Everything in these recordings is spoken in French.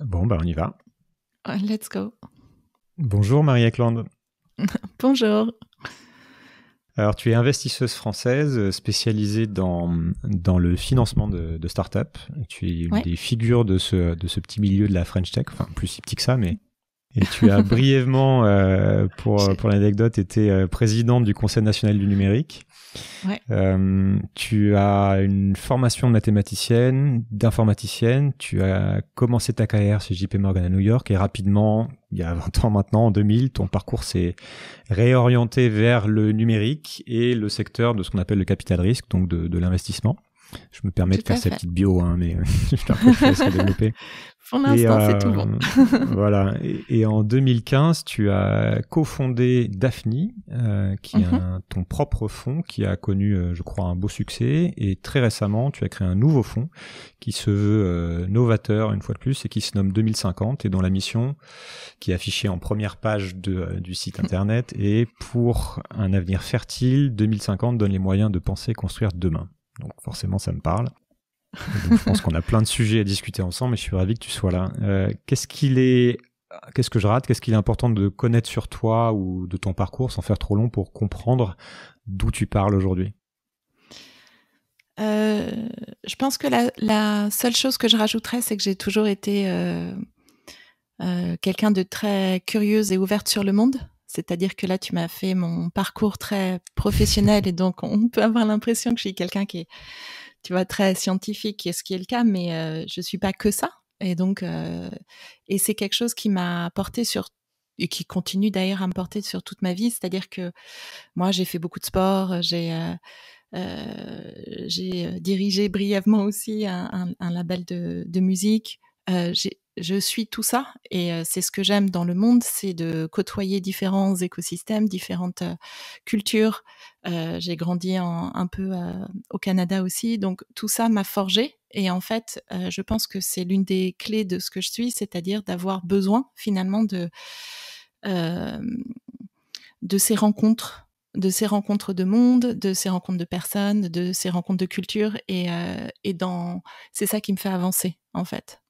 Bon, ben on y va. Let's go. Bonjour Marie Eklund. Bonjour. Alors, tu es investisseuse française euh, spécialisée dans, dans le financement de, startups. Tu es une des figures de ce, de ce petit milieu de la French Tech, enfin plus si petit que ça, mais et tu as brièvement, euh, pour, pour l'anecdote, été euh, présidente du Conseil national du numérique. Ouais. Euh, tu as une formation de mathématicienne, d'informaticienne. Tu as commencé ta carrière chez JP Morgan à New York et rapidement, il y a 20 ans maintenant, en 2000, ton parcours s'est réorienté vers le numérique et le secteur de ce qu'on appelle le capital risque, donc de, de l'investissement. Je me permets de faire cette petite bio, hein, mais euh, je te de développer. Pour l'instant, c'est tout bon. Euh, voilà. Et, en 2015, tu as cofondé Daphne, euh, qui est mhm. ton propre fonds, qui a connu, je crois, un beau succès. Et très récemment, tu as créé un nouveau fonds qui se veut novateur, une fois de plus, et qui se nomme 2050, et dont la mission, qui est affichée en première page du site mhm. internet, est pour un avenir fertile, 2050 donne les moyens de penser construire demain. Donc forcément, ça me parle. je pense qu'on a plein de sujets à discuter ensemble et je suis ravi que tu sois là. Euh, qu'est-ce qu'il est, qu'est-ce que je rate, qu'est-ce qu'il est important de connaître sur toi ou de ton parcours sans faire trop long pour comprendre d'où tu parles aujourd'hui euh, je pense que la, seule chose que je rajouterais, c'est que j'ai toujours été euh, quelqu'un de très curieuse et ouverte sur le monde. C'est-à-dire que là, tu m'as fait mon parcours très professionnel et donc on peut avoir l'impression que je suis quelqu'un qui est, tu vois, très scientifique, et ce qui est le cas, mais je euh, je suis pas que ça. Et donc, euh, et c'est quelque chose qui m'a porté sur et qui continue d'ailleurs à me porter sur toute ma vie. C'est-à-dire que moi, j'ai fait beaucoup de sport, j'ai euh, dirigé brièvement aussi un, label de, musique je suis tout ça et c'est ce que j'aime dans le monde, c'est de côtoyer différents écosystèmes, différentes cultures. j'ai grandi un peu au Canada aussi, donc tout ça m'a forgé et en fait, je pense que c'est l'une des clés de ce que je suis, c'est-à-dire d'avoir besoin finalement de de ces rencontres de ces rencontres de monde, de ces rencontres de personnes, de ces rencontres de culture, et, et dans c'est ça qui me fait avancer en fait.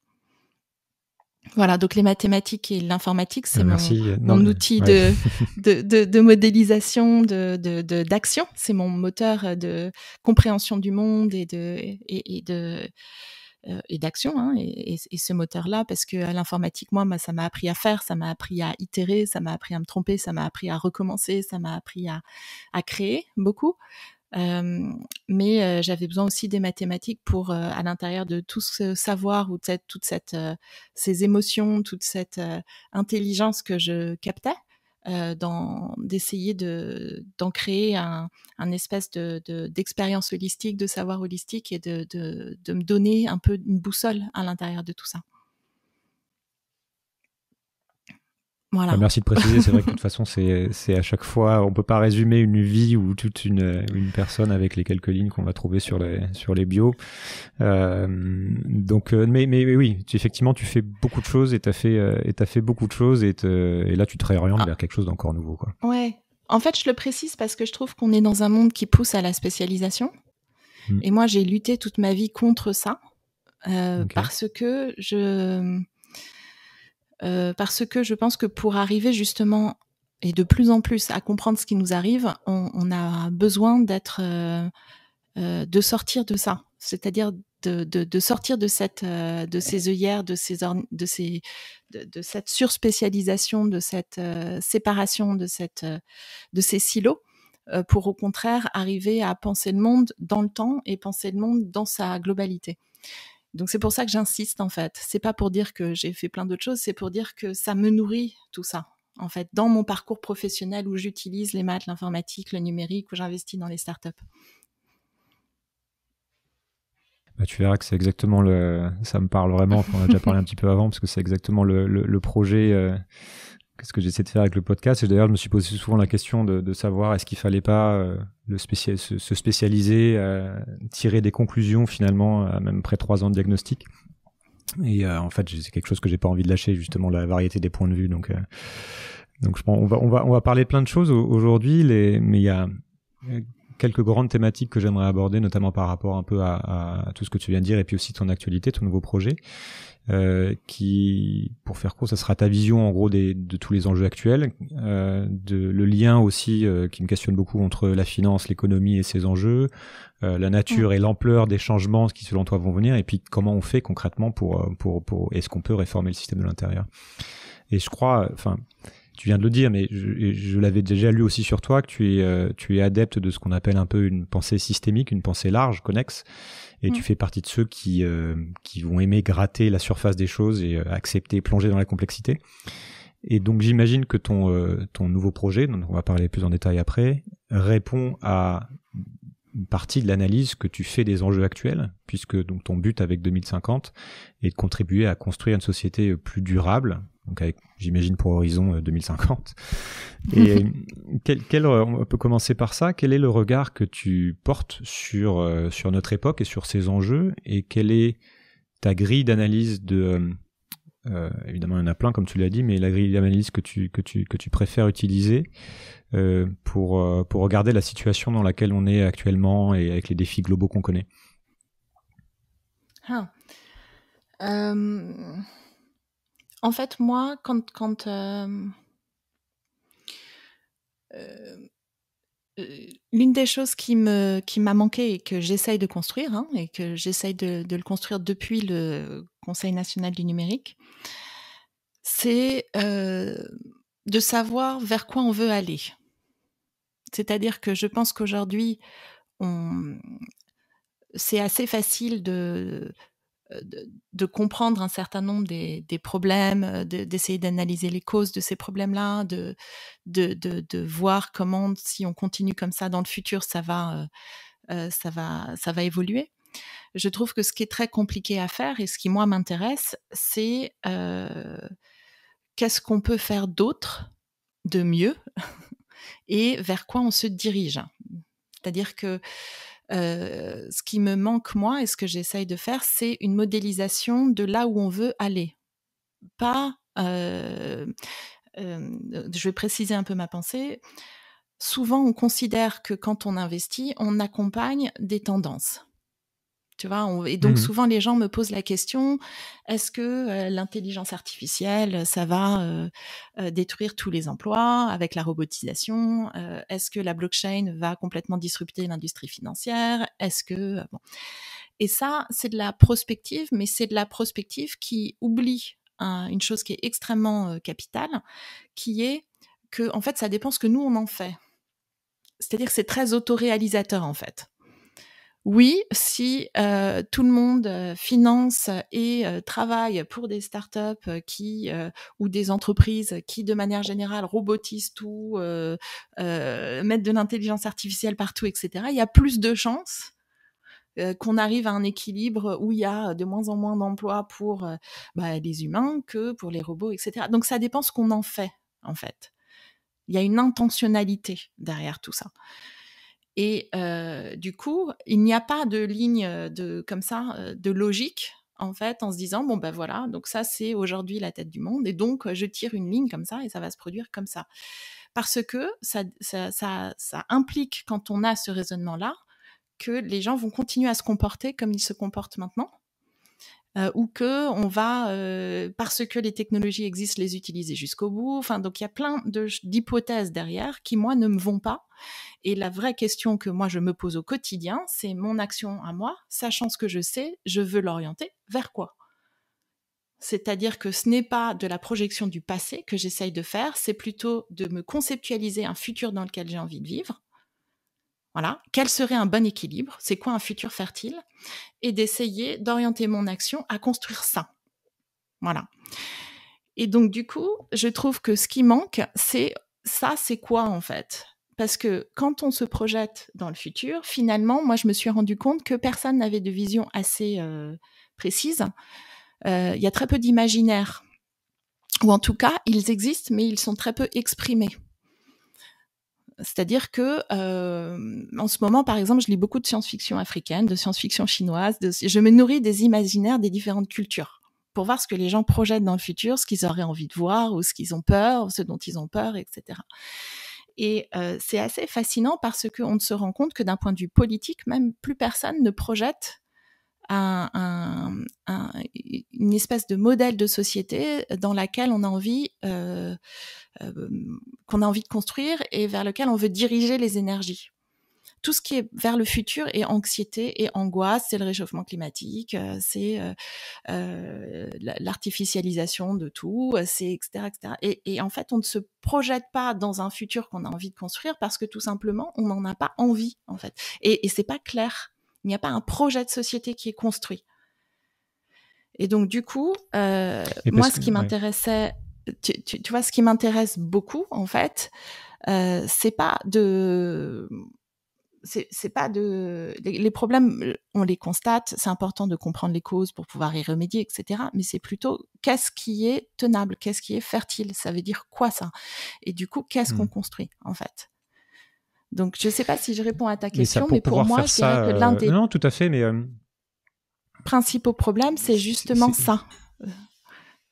Voilà, donc les mathématiques et l'informatique, c'est euh, mon, outil de, modélisation, de, d'action. C'est mon moteur de compréhension du monde et de et, euh, d'action. Hein, et, ce moteur-là, parce que l'informatique, moi, ça m'a appris à faire, ça m'a appris à itérer, ça m'a appris à me tromper, ça m'a appris à recommencer, ça m'a appris à, à créer beaucoup. Euh, mais euh, j'avais besoin aussi des mathématiques pour, euh, à l'intérieur de tout ce savoir ou de toutes toute cette, ces émotions, toute cette intelligence que je captais, euh, d'essayer de, d'en créer un, un espèce de, d'expérience holistique, de savoir holistique et de, de, de, me donner un peu une boussole à l'intérieur de tout ça. Bah, merci de préciser. C'est vrai que de toute façon, c'est à chaque fois, on ne peut pas résumer une vie ou toute une, personne avec les quelques lignes qu'on va trouver sur les sur les bios. Euh, donc, euh, mais, mais, oui, effectivement, tu fais beaucoup de choses et tu fait euh, as fait beaucoup de choses et, là, tu te réorientes ah. vers quelque chose d'encore nouveau, quoi. Ouais. En fait, je le précise parce que je trouve qu'on est dans un monde qui pousse à la spécialisation. Hmm. Et moi, j'ai lutté toute ma vie contre ça parce que je euh, parce que je pense que pour arriver justement et de plus en plus à comprendre ce qui nous arrive, on, a besoin d'être, euh, euh, de sortir de ça, c'est-à-dire de, sortir de cette, de ces œillères, de ces, de ces, de, de cette surspécialisation, de cette séparation, de cette, de ces silos, pour au contraire arriver à penser le monde dans le temps et penser le monde dans sa globalité. Donc c'est pour ça que j'insiste en fait. C'est pas pour dire que j'ai fait plein d'autres choses, c'est pour dire que ça me nourrit tout ça. En fait, dans mon parcours professionnel où j'utilise les maths, l'informatique, le numérique, où j'investis dans les startups. Bah, tu verras que c'est exactement le. Ça me parle vraiment. on a déjà parlé un petit peu avant parce que c'est exactement le, projet. Euh, ce que j'essaie de faire avec le podcast. Et d'ailleurs, je me suis posé souvent la question de, savoir est-ce qu'il fallait pas euh, le spécial, se, spécialiser, euh, tirer des conclusions finalement, euh, même après trois ans de diagnostic. Et euh, en fait, c'est quelque chose que j'ai pas envie de lâcher, justement la variété des points de vue. Donc, donc je pense, on va on va on va parler plein de choses aujourd'hui, les, mais il y a quelques grandes thématiques que j'aimerais aborder, notamment par rapport un peu à, à, tout ce que tu viens de dire et puis aussi ton actualité, ton nouveau projet. Euh, qui, pour faire court, ça sera ta vision en gros des, de tous les enjeux actuels, euh, de, le lien aussi euh, qui me questionne beaucoup entre la finance, l'économie et ses enjeux, euh, la nature et l'ampleur des changements qui selon toi vont venir, et puis comment on fait concrètement pour, pour, pour est-ce qu'on peut réformer le système de l'intérieur. Et je crois, enfin, tu viens de le dire, mais je, je l'avais déjà lu aussi sur toi que tu es, tu es adepte de ce qu'on appelle un peu une pensée systémique, une pensée large, connexe et tu mm. fais partie de ceux qui, euh, qui vont aimer gratter la surface des choses et euh, accepter, plonger dans la complexité. Et donc j'imagine que ton, euh, ton nouveau projet, dont on va parler plus en détail après, répond à une partie de l'analyse que tu fais des enjeux actuels, puisque donc ton but avec 2050 est de contribuer à construire une société plus durable, donc j'imagine pour horizon 2050. Euh, et euh, quel, euh, on peut commencer par ça. Quel est le regard que tu portes sur, sur notre époque et sur ses enjeux et quelle est ta grille d'analyse de évidemment, il y en a plein, comme tu l'as dit, mais la grille d'analyse que tu, que, tu, que tu préfères utiliser pour, pour regarder la situation dans laquelle on est actuellement et avec les défis globaux qu'on connaît ah en fait, moi, quand, quand l'une euh, euh, euh, des choses qui me qui m'a manqué et que j'essaye de construire hein, et que j'essaye de, le construire depuis le Conseil national du numérique, c'est de savoir vers quoi on veut aller. C'est-à-dire que je pense qu'aujourd'hui, c'est assez facile de de, comprendre un certain nombre des, problèmes, euh, d'essayer d'analyser les causes de ces problèmes-là, de, de, voir comment, si on continue comme ça dans le futur, ça va, euh, euh, ça va, ça va évoluer. Je trouve que ce qui est très compliqué à faire et ce qui, moi, m'intéresse, c'est qu'est-ce qu'on peut faire d'autre, de mieux, et vers quoi on se dirige. C'est-à-dire que ce qui me manque, moi, et ce que j'essaye de faire, c'est une modélisation de là où on veut aller. Pas, je vais préciser un peu ma pensée, souvent on considère que quand on investit, on accompagne des tendances. Tu vois, et donc mmh souvent les gens me posent la question est-ce que euh, l'intelligence artificielle, euh, ça va euh, détruire tous les emplois avec la robotisation Est-ce que la blockchain va complètement disrupter l'industrie financière Est-ce que bon. Et ça, c'est de la prospective, mais c'est de la prospective qui oublie une chose qui est extrêmement capitale, qui est que en fait, ça dépend ce que nous on en fait. C'est-à-dire que c'est très autoréalisateur en fait. Oui, si tout le monde finance et travaille pour des startups qui ou des entreprises qui, de manière générale, robotisent tout, mettent de l'intelligence artificielle partout, etc. Il y a plus de chances qu'on arrive à un équilibre où il y a de moins en moins d'emplois pour bah, les humains que pour les robots, etc. Donc ça dépend ce qu'on en fait, en fait. Il y a une intentionnalité derrière tout ça. Et du coup, il n'y a pas de ligne de comme ça de logique en fait en se disant bon ben voilà donc ça c'est aujourd'hui la tête du monde et donc je tire une ligne comme ça et ça va se produire comme ça parce que ça, ça, ça implique quand on a ce raisonnement là que les gens vont continuer à se comporter comme ils se comportent maintenant euh, ou que on va euh, parce que les technologies existent les utiliser jusqu'au bout. Enfin, donc il y a plein d'hypothèses derrière qui moi ne me vont pas. Et la vraie question que moi je me pose au quotidien, c'est mon action à moi, sachant ce que je sais, je veux l'orienter vers quoi c'est-à-dire que ce n'est pas de la projection du passé que j'essaye de faire, c'est plutôt de me conceptualiser un futur dans lequel j'ai envie de vivre, voilà, quel serait un bon équilibre C'est quoi un futur fertile Et d'essayer d'orienter mon action à construire ça. Voilà. Et donc du coup, je trouve que ce qui manque, c'est ça, c'est quoi en fait parce que quand on se projette dans le futur, finalement, moi, je me suis rendu compte que personne n'avait de vision assez euh, précise. Euh, il y a très peu d'imaginaires, ou en tout cas, ils existent, mais ils sont très peu exprimés. C'est-à-dire que, euh, en ce moment, par exemple, je lis beaucoup de science-fiction africaine, de science-fiction chinoise. Je me nourris des imaginaires des différentes cultures pour voir ce que les gens projettent dans le futur, ce qu'ils auraient envie de voir ou ce qu'ils ont peur, ce dont ils ont peur, etc. Et euh, c'est assez fascinant parce qu'on ne se rend compte que d'un point de vue politique, même plus personne ne projette un, un, une espèce de modèle de société dans laquelle on a envie euh, euh, qu'on a envie de construire et vers lequel on veut diriger les énergies. Tout ce qui est vers le futur est anxiété et angoisse, c'est le réchauffement climatique, euh, c'est l'artificialisation de tout, c'est etc. etc. Et, en fait, on ne se projette pas dans un futur qu'on a envie de construire parce que tout simplement, on n'en a pas envie en fait. Et, et c'est pas clair il n'y a pas un projet de société qui est construit. Et donc, du coup, euh, moi, ce qui m'intéressait, tu, vois, ce qui m'intéresse beaucoup, en fait, euh, c'est pas de. C'est pas de. Les, problèmes, on les constate, c'est important de comprendre les causes pour pouvoir y remédier, etc. Mais c'est plutôt qu'est-ce qui est tenable, qu'est-ce qui est fertile, ça veut dire quoi ça Et du coup, qu'est-ce qu'on hmm. construit, en fait donc, je ne sais pas si je réponds à ta question, mais, pour, moi, je dirais que l'un euh, des non, tout à fait, mais euh, principaux problèmes, c'est justement ça.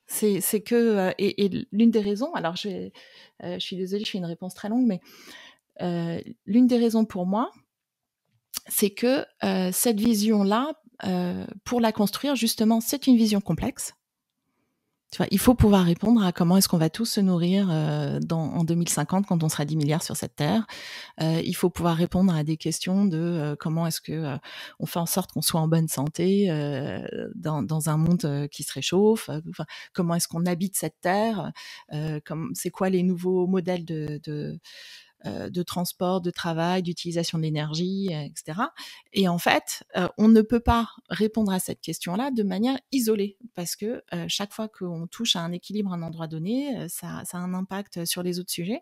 C'est que euh, et, l'une des raisons. Alors, je, suis désolée, je fais une réponse très longue, mais l'une des raisons pour moi, c'est que cette vision-là, pour la construire, justement, c'est une vision complexe il faut pouvoir répondre à comment est-ce qu'on va tous se nourrir euh, dans, en 2050 quand on sera 10 milliards sur cette terre. Euh, il faut pouvoir répondre à des questions de euh, comment est-ce que on fait en sorte qu'on soit en bonne santé dans, dans, un monde qui se réchauffe. comment est-ce qu'on habite cette terre comme, C'est quoi les nouveaux modèles de euh, de transport, de travail, d'utilisation d'énergie, etc. Euh, et en fait, euh, on ne peut pas répondre à cette question-là de manière isolée, parce que chaque fois qu'on touche à un équilibre à un endroit donné, ça, a un impact sur les autres sujets.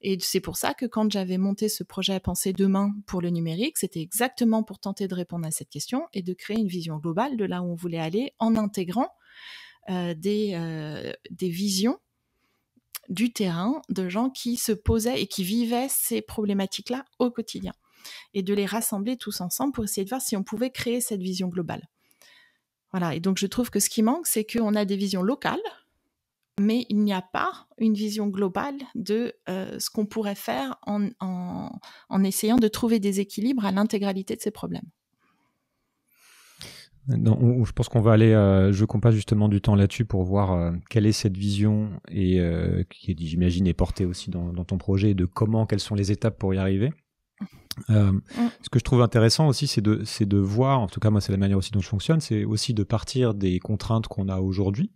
Et c'est pour ça que quand j'avais monté ce projet à penser demain pour le numérique, c'était exactement pour tenter de répondre à cette question et de créer une vision globale de là où on voulait aller en intégrant des visions du terrain de gens qui se posaient et qui vivaient ces problématiques-là au quotidien. Et de les rassembler tous ensemble pour essayer de voir si on pouvait créer cette vision globale. Voilà, et donc je trouve que ce qui manque, c'est qu'on a des visions locales, mais il n'y a pas une vision globale de euh, ce qu'on pourrait faire en, en essayant de trouver des équilibres à l'intégralité de ces problèmes je pense qu'on va aller, euh, je compte justement du temps là-dessus pour voir euh, quelle est cette vision et euh, qui, j'imagine, est portée aussi dans, dans, ton projet de comment, quelles sont les étapes pour y arriver. Mm. Ce que je trouve intéressant aussi, c'est de, c'est de voir, en tout cas moi c'est la manière aussi dont je fonctionne, c'est aussi de partir des contraintes qu'on a aujourd'hui.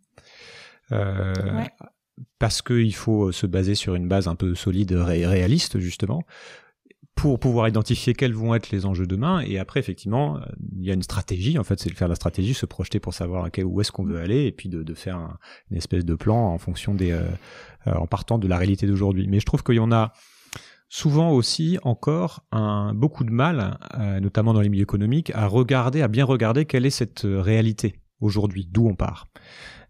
parce qu'il faut se baser sur une base un peu solide, et réaliste justement, pour pouvoir identifier quels vont être les enjeux demain. Et après, effectivement, euh, il y a une stratégie. En fait, c'est de faire la stratégie, se projeter pour savoir où est-ce qu'on veut aller, et puis de, faire une espèce de plan en fonction des, euh, euh, en partant de la réalité d'aujourd'hui. Mais je trouve qu'il y en a souvent aussi encore beaucoup de mal, notamment dans les milieux économiques, à regarder, à bien regarder quelle est cette réalité aujourd'hui, d'où on part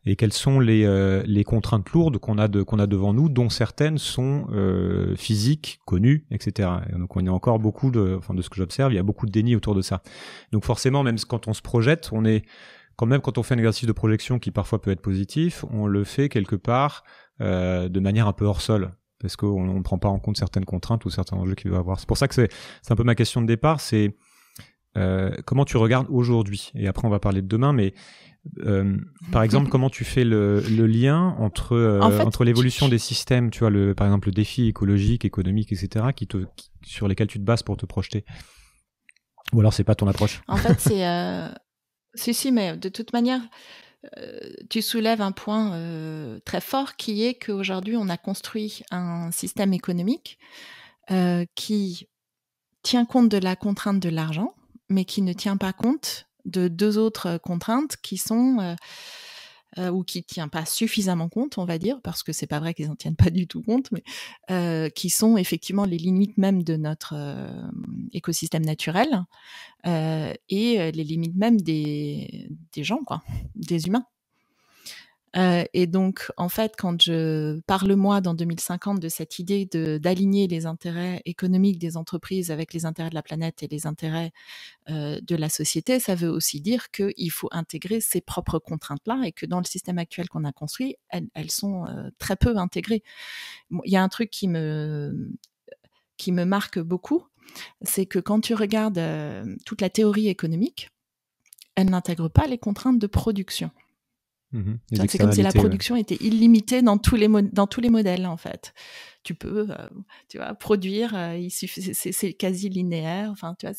et quelles sont les, euh, les contraintes lourdes qu'on a, de, qu'on a devant nous, dont certaines sont euh, physiques, connues, etc. donc on est encore beaucoup de, enfin de ce que j'observe, il y a beaucoup de déni autour de ça. Donc forcément, même quand on se projette, on est quand même quand on fait un exercice de projection qui parfois peut être positif, on le fait quelque part euh, de manière un peu hors sol parce qu'on ne prend pas en compte certaines contraintes ou certains enjeux qu'il va avoir. C'est pour ça que c'est un peu ma question de départ, c'est euh, comment tu regardes aujourd'hui Et après, on va parler de demain, mais euh, par exemple, comment tu fais le, lien entre, euh, entre l'évolution des systèmes, tu vois, le, par exemple le défi écologique, économique, etc., qui sur lesquels tu te bases pour te projeter Ou alors c'est pas ton approche En fait, c'est. Euh... Si, si, mais de toute manière, euh, tu soulèves un point très fort qui est qu'aujourd'hui, on a construit un système économique qui tient compte de la contrainte de l'argent, mais qui ne tient pas compte de deux autres contraintes qui sont ou qui ne tient pas suffisamment compte, on va dire, parce que c'est pas vrai qu'ils n'en tiennent pas du tout compte, mais qui sont effectivement les limites même de notre écosystème naturel et les limites même des, des gens, quoi, des humains. Euh, et donc, en fait, quand je parle, moi, dans 2050, de cette idée d'aligner les intérêts économiques des entreprises avec les intérêts de la planète et les intérêts euh, de la société, ça veut aussi dire qu'il faut intégrer ces propres contraintes-là et que dans le système actuel qu'on a construit, elles, sont euh, très peu intégrées. Il y a un truc qui me, qui me marque beaucoup, c'est que quand tu regardes toute la théorie économique, elle n'intègre pas les contraintes de production. Mhm. c'est comme si la production était illimitée dans tous les dans tous les modèles en fait. Tu peux, euh, tu vois, produire, euh, c'est quasi linéaire. Enfin, tu vois,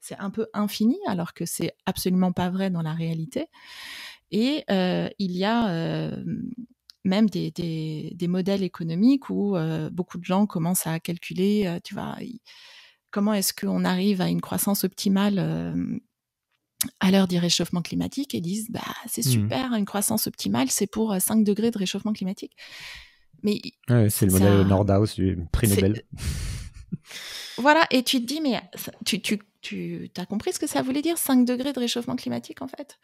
c'est un peu infini alors que c'est absolument pas vrai dans la réalité. Et euh, il y a même des, des, modèles économiques où beaucoup de gens commencent à calculer, tu vois, comment est-ce qu'on arrive à une croissance optimale à l'heure du réchauffement climatique et disent bah c'est mhm. super une croissance optimale c'est pour 5 euh, degrés de réchauffement climatique mais c'est le modèle Nordhaus du prix Nobel voilà et tu te dis mais tu, tu, as compris ce que ça voulait dire 5 degrés de réchauffement climatique en fait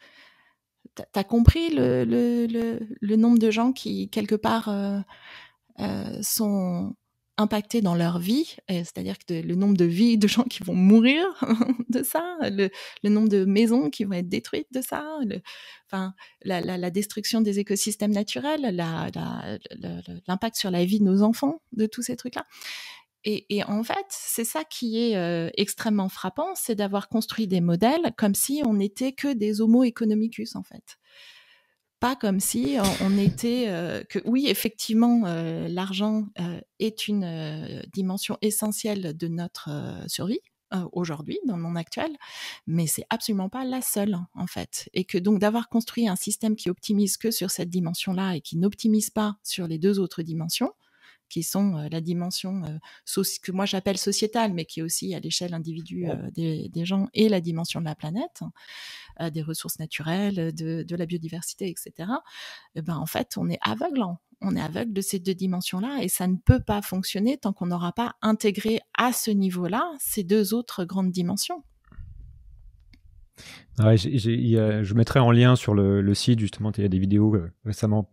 tu as compris le, nombre de gens qui quelque part euh, euh, sont impacté dans leur vie, c'est-à-dire le nombre de vies de gens qui vont mourir de ça, le, nombre de maisons qui vont être détruites de ça, enfin, la, destruction des écosystèmes naturels, l'impact sur la vie de nos enfants, de tous ces trucs-là. Et, en fait, c'est ça qui est euh, extrêmement frappant, c'est d'avoir construit des modèles comme si on n'était que des homo economicus, en fait pas comme si on était euh, que oui effectivement euh, l'argent euh, est une dimension essentielle de notre survie aujourd'hui dans le monde actuel mais c'est absolument pas la seule en fait et que donc d'avoir construit un système qui optimise que sur cette dimension là et qui n'optimise pas sur les deux autres dimensions qui sont la dimension que moi j'appelle sociétale, mais qui est aussi à l'échelle individu des, gens et la dimension de la planète, hein, des ressources naturelles, de, la biodiversité, etc. Eh ben, en fait, on est aveuglant on est aveugle de ces deux dimensions-là et ça ne peut pas fonctionner tant qu'on n'aura pas intégré à ce niveau-là ces deux autres grandes dimensions. Ah je mettrai en lien sur le site, justement, il y a des vidéos récemment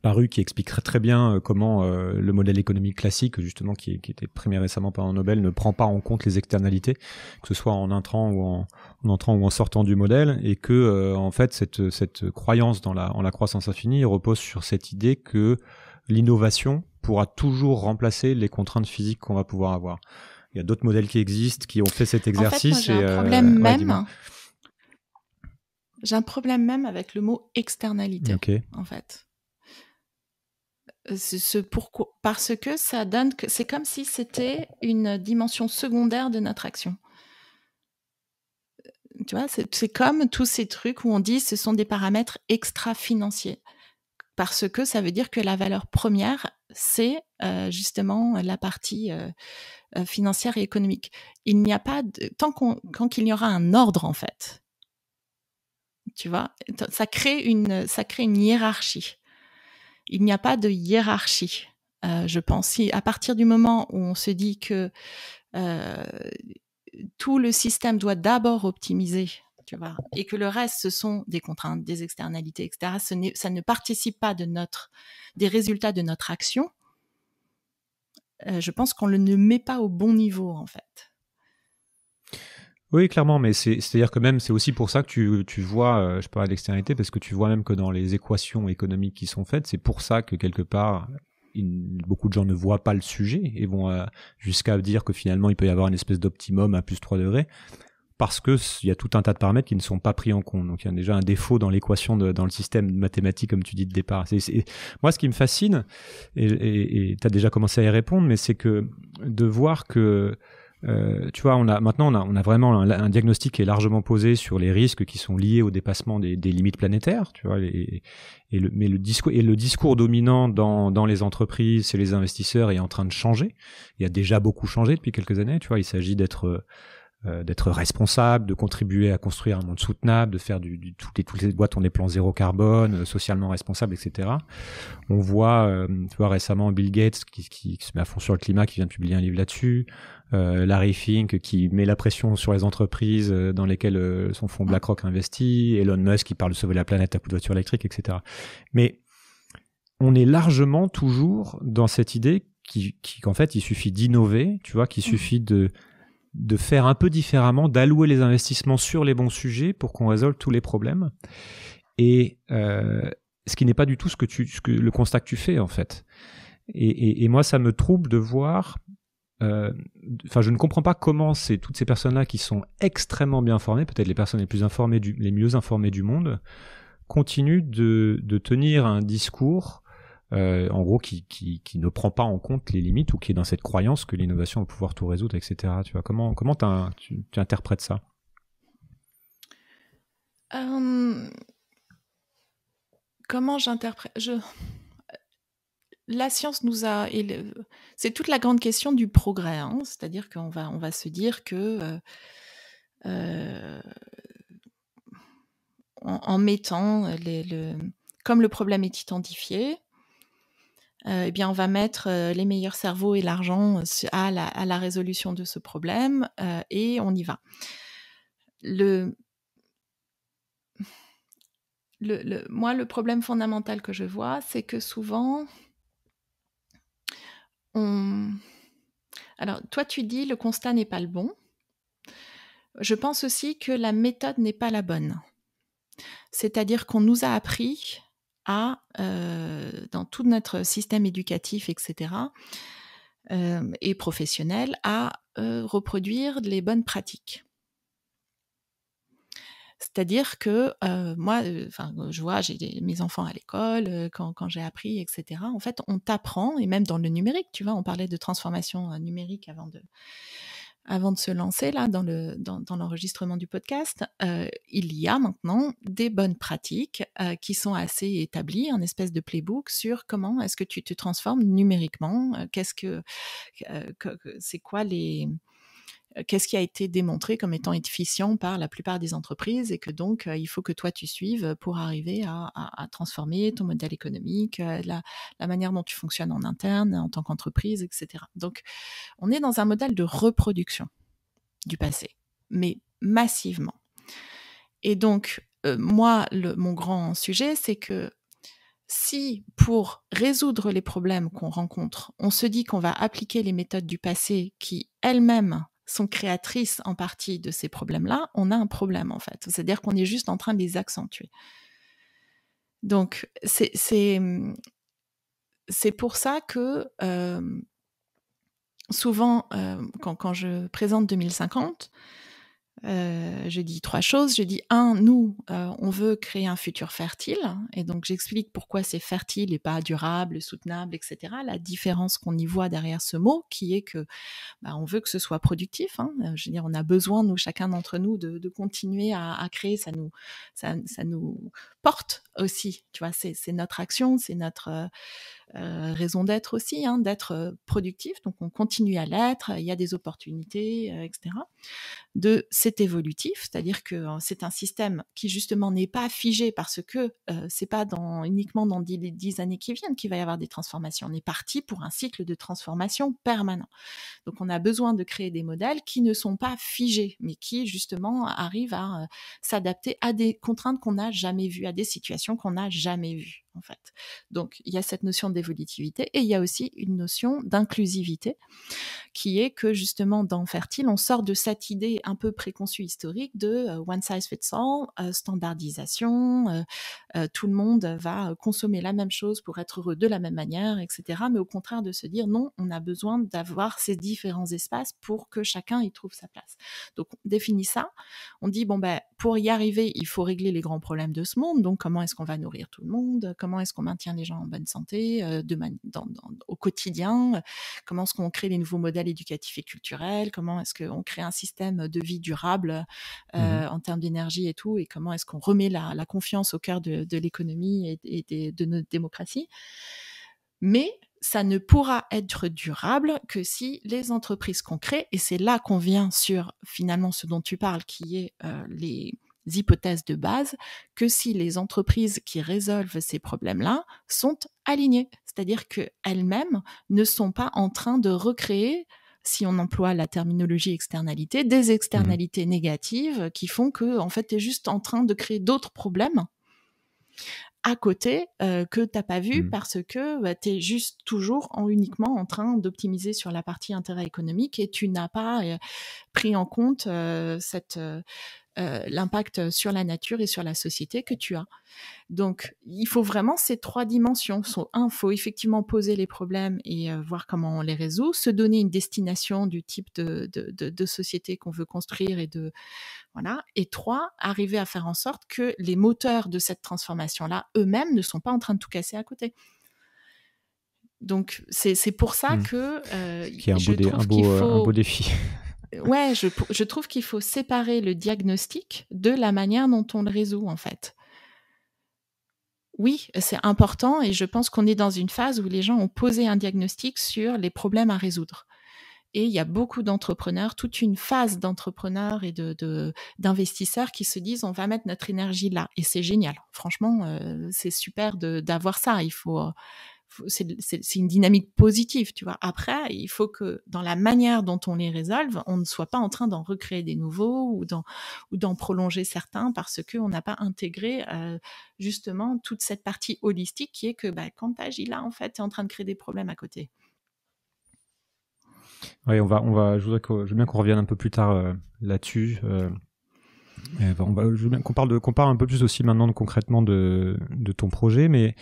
paru qui expliquerait très bien euh, comment euh, le modèle économique classique, justement, qui, qui était primé récemment par un Nobel, ne prend pas en compte les externalités, que ce soit en entrant ou en, entrant ou en sortant du modèle, et que euh, en fait cette, cette croyance dans la, en la croissance infinie repose sur cette idée que l'innovation pourra toujours remplacer les contraintes physiques qu'on va pouvoir avoir. Il y a d'autres modèles qui existent qui ont fait cet exercice. j'ai un problème même. j'ai un problème même avec le mot externalité. En fait, euh, ce pourquoi, parce que ça donne que c'est comme si c'était une dimension secondaire de notre action. Euh, tu vois, c'est comme tous ces trucs où on dit ce sont des paramètres extra-financiers. Parce que ça veut dire que la valeur première, c'est euh, justement la partie financière et économique. Il n'y a pas tant quand qu'il y aura un ordre, en fait, tu vois, ça crée une, ça crée une hiérarchie il n'y a pas de hiérarchie. Euh, je pense si à partir du moment où on se dit que euh, tout le système doit d'abord optimiser, tu vois, et que le reste ce sont des contraintes, des externalités, etc. ça ne participe pas de notre des résultats de notre action. Euh, je pense qu'on le met pas au bon niveau en fait. Oui, clairement, mais c'est-à-dire que même, c'est aussi pour ça que tu, tu vois, euh, je parle à l'externalité, parce que tu vois même que dans les équations économiques qui sont faites, c'est pour ça que quelque part, beaucoup de gens ne voient pas le sujet et vont euh, jusqu'à dire que finalement, il peut y avoir une espèce d'optimum à plus 3 degrés, parce que il y a tout un tas de paramètres qui ne sont pas pris en compte. Donc il y a déjà un défaut dans l'équation, dans le système mathématique, comme tu dis de départ. c'est moi, ce qui me fascine, et tu as déjà commencé à y répondre, mais c'est que de voir que euh, tu vois, on a maintenant on a, vraiment un, diagnostic qui est largement posé sur les risques qui sont liés au dépassement des, des limites planétaires. Tu vois, et le, mais le discours et le discours dominant dans, dans les entreprises, et les investisseurs est en train de changer. Il y a déjà beaucoup changé depuis quelques années. Tu vois, il s'agit d'être euh, d'être responsable, de contribuer à construire un monde soutenable, de faire du, toutes les toutes les boîtes ont des plans zéro carbone, euh, socialement responsable, etc. On voit, tu vois récemment Bill Gates qui, qui, qui, se met à fond sur le climat, qui vient de publier un livre là-dessus. Euh, Larry Fink qui met la pression sur les entreprises euh, dans lesquelles euh, son fonds BlackRock investit, Elon Musk qui parle de sauver la planète à coups de voiture électrique, etc. Mais on est largement toujours dans cette idée qu'en fait, il suffit d'innover, tu vois, qu'il mmh. suffit de, faire un peu différemment, d'allouer les investissements sur les bons sujets pour qu'on résolve tous les problèmes. Et ce qui n'est pas du tout ce que tu, le constat que tu fais, en fait. et, moi, ça me trouble de voir euh, enfin, je ne comprends pas comment c'est toutes ces personnes-là qui sont extrêmement bien informées, peut-être les personnes les plus informées, les mieux informées du monde, continuent de, tenir un discours euh, en gros qui, ne prend pas en compte les limites ou qui est dans cette croyance que l'innovation va pouvoir tout résoudre, etc. Tu vois, comment comment tu, interprètes ça euh, Comment j'interprète je la science nous a. C'est toute la grande question du progrès. Hein. C'est-à-dire qu'on va, on va se dire que. Euh, euh, en, mettant. le, comme le problème est identifié, euh, eh bien, on va mettre les meilleurs cerveaux et l'argent à la, résolution de ce problème et on y va. le, le, moi, le problème fondamental que je vois, c'est que souvent, alors, toi, tu dis le constat n'est pas le bon. Je pense aussi que la méthode n'est pas la bonne. C'est-à-dire qu'on nous a appris à, euh, dans tout notre système éducatif, etc., euh, et professionnel, à euh, reproduire les bonnes pratiques. C'est-à-dire que moi, enfin, je vois, j'ai mes enfants à l'école, quand, j'ai appris, etc. En fait, on t'apprend, et même dans le numérique, tu vois, on parlait de transformation numérique avant de, avant de se lancer là dans, le, dans, l'enregistrement du podcast. il y a maintenant des bonnes pratiques qui sont assez établies, un espèce de playbook sur comment est-ce que tu te transformes numériquement, qu'est-ce que, c'est quoi les euh, qu'est-ce qui a été démontré comme étant efficient par la plupart des entreprises et que donc euh, il faut que toi tu suives pour arriver à, transformer ton modèle économique, euh, la, manière dont tu fonctionnes en interne, en tant qu'entreprise, etc. Donc on est dans un modèle de reproduction du passé, mais massivement. Et donc moi, mon grand sujet, c'est que si pour résoudre les problèmes qu'on rencontre, on se dit qu'on va appliquer les méthodes du passé qui elles-mêmes sont créatrices en partie de ces problèmes-là, on a un problème en fait. C'est-à-dire qu'on est juste en train de les accentuer. Donc, c'est pour ça que euh, souvent, euh, quand, quand, je présente 2050, euh, je dis trois choses. Je dis un, nous, euh, on veut créer un futur fertile, et donc j'explique pourquoi c'est fertile et pas durable, soutenable, etc. La différence qu'on y voit derrière ce mot, qui est que bah, on veut que ce soit productif. Hein. Euh, je veux dire, on a besoin nous, chacun d'entre nous, de, de continuer à, à, créer. Ça nous, ça, ça nous porte aussi. Tu vois, c'est notre action, c'est notre euh, euh, raison d'être aussi, hein, d'être euh, productif. Donc on continue à l'être, il y a des opportunités, euh, etc. De c'est évolutif, c'est-à-dire que c'est un système qui justement n'est pas figé parce que c'est pas dans, uniquement dans les dix années qui viennent qu'il va y avoir des transformations. On est parti pour un cycle de transformation permanent. Donc on a besoin de créer des modèles qui ne sont pas figés, mais qui justement arrivent à s'adapter à des contraintes qu'on n'a jamais vues, à des situations qu'on n'a jamais vues en fait. Donc, il y a cette notion d'évolutivité et il y a aussi une notion d'inclusivité qui est que justement dans Fertile, on sort de cette idée un peu préconçue historique de euh, one size fits all, euh, standardisation, euh, tout le monde va consommer la même chose pour être heureux de la même manière, etc. Mais au contraire de se dire non, on a besoin d'avoir ces différents espaces pour que chacun y trouve sa place. Donc, on définit ça. On dit bon ben pour y arriver, il faut régler les grands problèmes de ce monde. Donc, comment est-ce qu'on va nourrir tout le monde comment est-ce qu'on maintient les gens en bonne santé euh, au quotidien, euh, comment est-ce qu'on crée les nouveaux modèles éducatifs et culturels, comment est-ce qu'on crée un système de vie durable euh, mmh en termes d'énergie et tout, et comment est-ce qu'on remet la, confiance au cœur de, l'économie et, de notre démocratie. Mais ça ne pourra être durable que si les entreprises qu'on crée, et c'est là qu'on vient sur finalement ce dont tu parles, qui est les, hypothèses de base que si les entreprises qui résolvent ces problèmes-là sont alignées, c'est-à-dire qu'elles-mêmes ne sont pas en train de recréer si on emploie la terminologie externalité, des mmh. externalités négatives qui font que, en fait, tu es juste en train de créer d'autres problèmes à côté euh, que tu t'as pas vu mmh. parce que bah, tu es juste toujours uniquement en train d'optimiser sur la partie intérêt économique et tu n'as pas euh, pris en compte euh, cette, euh, l'impact euh, sur la nature et sur la société que tu as. Donc, il faut vraiment ces trois dimensions. Sont, un, il faut effectivement poser les problèmes et euh, voir comment on les résout, se donner une destination du type de, de, société qu'on veut construire et de voilà. Et trois, arriver à faire en sorte que les moteurs de cette transformation-là eux-mêmes ne sont pas en train de tout casser à côté. Donc c'est pour ça mmh. que qui est un beau défi. ouais, je, trouve qu'il faut séparer le diagnostic de la manière dont on le résout, en fait. Oui, c'est important et je pense qu'on est dans une phase où les gens ont posé un diagnostic sur les problèmes à résoudre. Et il y a beaucoup d'entrepreneurs, toute une phase d'entrepreneurs et d'investisseurs de, d'investisseurs qui se disent on va mettre notre énergie là. Et c'est génial. Franchement, euh, c'est super d'avoir ça. Il faut, c'est une dynamique positive, tu vois. Après, il faut que dans la manière dont on les résolve, on ne soit pas en train d'en recréer des nouveaux ou d'en ou d'en prolonger certains parce qu'on n'a pas intégré euh, justement toute cette partie holistique qui est que bah, quand tu agis là, en fait, tu es en train de créer des problèmes à côté. Oui, on va, on va, je voudrais veux bien qu'on revienne un peu plus tard euh, là-dessus. Euh, on va, je veux bien qu'on parle, parle un peu plus aussi maintenant de, concrètement de, de ton projet, mais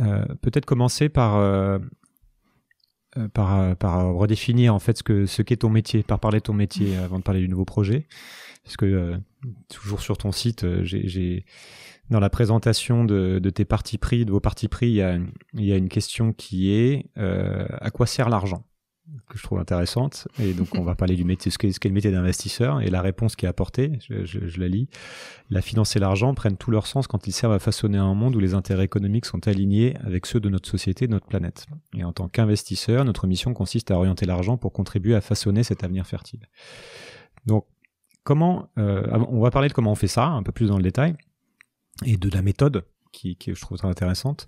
euh, peut-être commencer par euh, euh, par, redéfinir en fait ce que ce qu'est ton métier, par parler de ton métier avant de parler du nouveau projet. Parce que toujours sur ton site, j'ai dans la présentation de, tes parties pris, de vos parties pris, il y a, une question qui est à quoi sert l'argent que je trouve intéressante. Et donc, on va parler du métier, ce qu'est le métier d'investisseur et la réponse qui est apportée. Je, la lis. La finance et l'argent prennent tout leur sens quand ils servent à façonner un monde où les intérêts économiques sont alignés avec ceux de notre société, de notre planète. Et en tant qu'investisseur, notre mission consiste à orienter l'argent pour contribuer à façonner cet avenir fertile. Donc, comment, euh, on va parler de comment on fait ça un peu plus dans le détail et de la méthode qui, qui je trouve très intéressante.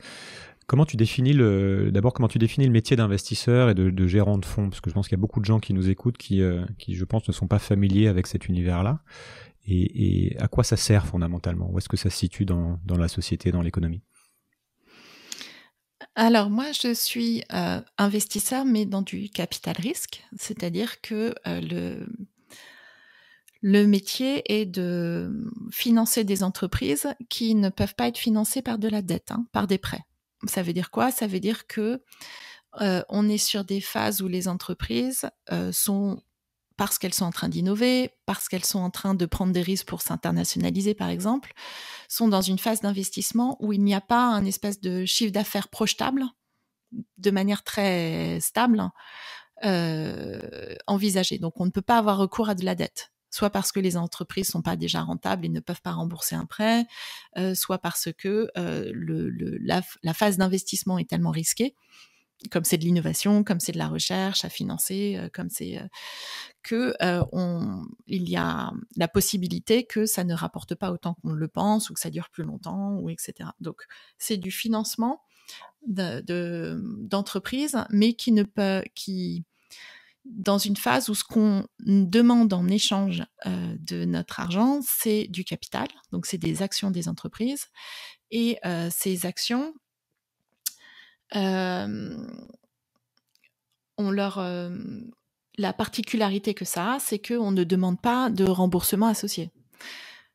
Comment tu définis le d'abord comment tu définis le métier d'investisseur et de, gérant de fonds parce que je pense qu'il y a beaucoup de gens qui nous écoutent qui, euh, qui je pense ne sont pas familiers avec cet univers là et, à quoi ça sert fondamentalement où est-ce que ça se situe dans, la société dans l'économie alors moi, je suis euh, investisseur, mais dans du capital risque, c'est-à-dire que euh, le, le métier est de financer des entreprises qui ne peuvent pas être financées par de la dette, hein, par des prêts. Ça veut dire quoi Ça veut dire que on est sur des phases où les entreprises sont parce qu'elles sont en train d'innover, parce qu'elles sont en train de prendre des risques pour s'internationaliser, par exemple, sont dans une phase d'investissement où il n'y a pas un espèce de chiffre d'affaires projetable de manière très stable hein, envisagé. Donc, on ne peut pas avoir recours à de la dette soit parce que les entreprises sont pas déjà rentables et ne peuvent pas rembourser un prêt, euh, soit parce que euh, le, la, phase d'investissement est tellement risquée, comme c'est de l'innovation, comme c'est de la recherche à financer, euh, comme c'est que on, il y a la possibilité que ça ne rapporte pas autant qu'on le pense ou que ça dure plus longtemps ou etc. Donc c'est du financement d'entreprises, de, mais qui ne peut, qui dans une phase où ce qu'on demande en échange euh, de notre argent, c'est du capital, donc c'est des actions des entreprises. Et euh, ces actions, euh, leur, euh, la particularité que ça a, c'est qu'on ne demande pas de remboursement associé.